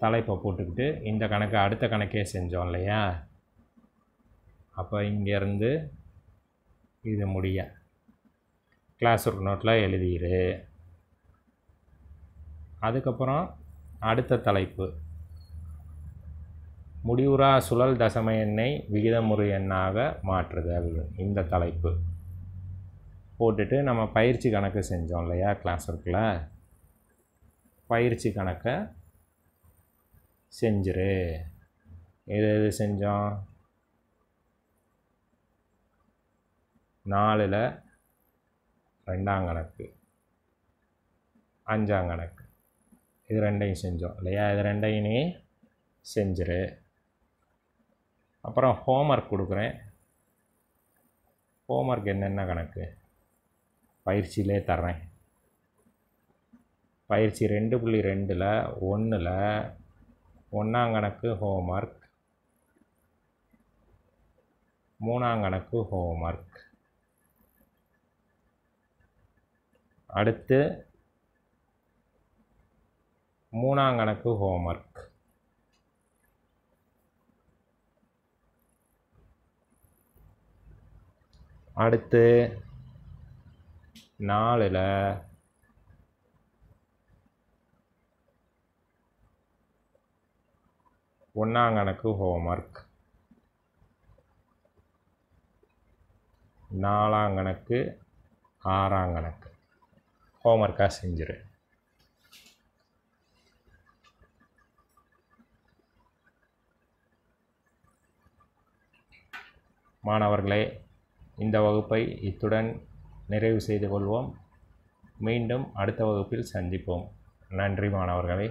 தலைப்பை போட்டுக்கிட்டு இந்த கணக்கை அடுத்த கணக்கே செஞ்சோம் இல்லையா அப்போ இங்கேருந்து இது முடிய கிளாஸ் ஒர்க் நோட்டில் எழுதிடு அதுக்கப்புறம் அடுத்த தலைப்பு முடிவுறா சுழல் தசம எண்ணை விகிதமுறை எண்ணாக மாற்றுதல் இந்த தலைப்பு போட்டுட்டு நம்ம பயிற்சி கணக்கு செஞ்சோம் இல்லையா கிளாஸ் ஒர்க்கில் பயிற்சி கணக்கை செஞ்சிரு எது எது செஞ்சோம் நாலில் ரெண்டாம் கணக்கு அஞ்சாம் கணக்கு இது ரெண்டையும் செஞ்சோம் இல்லையா இது ரெண்டையும் நீ செஞ்சிரு அப்புறம் ஹோம்ஒர்க் கொடுக்குறேன் ஹோம்ஒர்க் என்னென்ன கணக்கு பயிற்சியிலே தர்றேன் பயிற்சி ரெண்டு புள்ளி ரெண்டில் ஒன்றில் ஒன்றாங்கணக்கு ஹோம்ஒர்க் மூணாங்கணக்கு ஹோம்ஒர்க் அடுத்து மூணாங்கணக்கு ஹோம்ஒர்க் அடுத்து நாலில் ஒன்றாங்கணக்கு ஹோம்ஒர்க் நாலாங்கணக்கு ஆறாங்கணக்கு ஹோம்ஒர்க்காக செஞ்சிரு மாணவர்களே இந்த வகுப்பை இத்துடன் நிறைவு செய்து கொள்வோம் மீண்டும் அடுத்த வகுப்பில் சந்திப்போம் நன்றி மாணவர்களே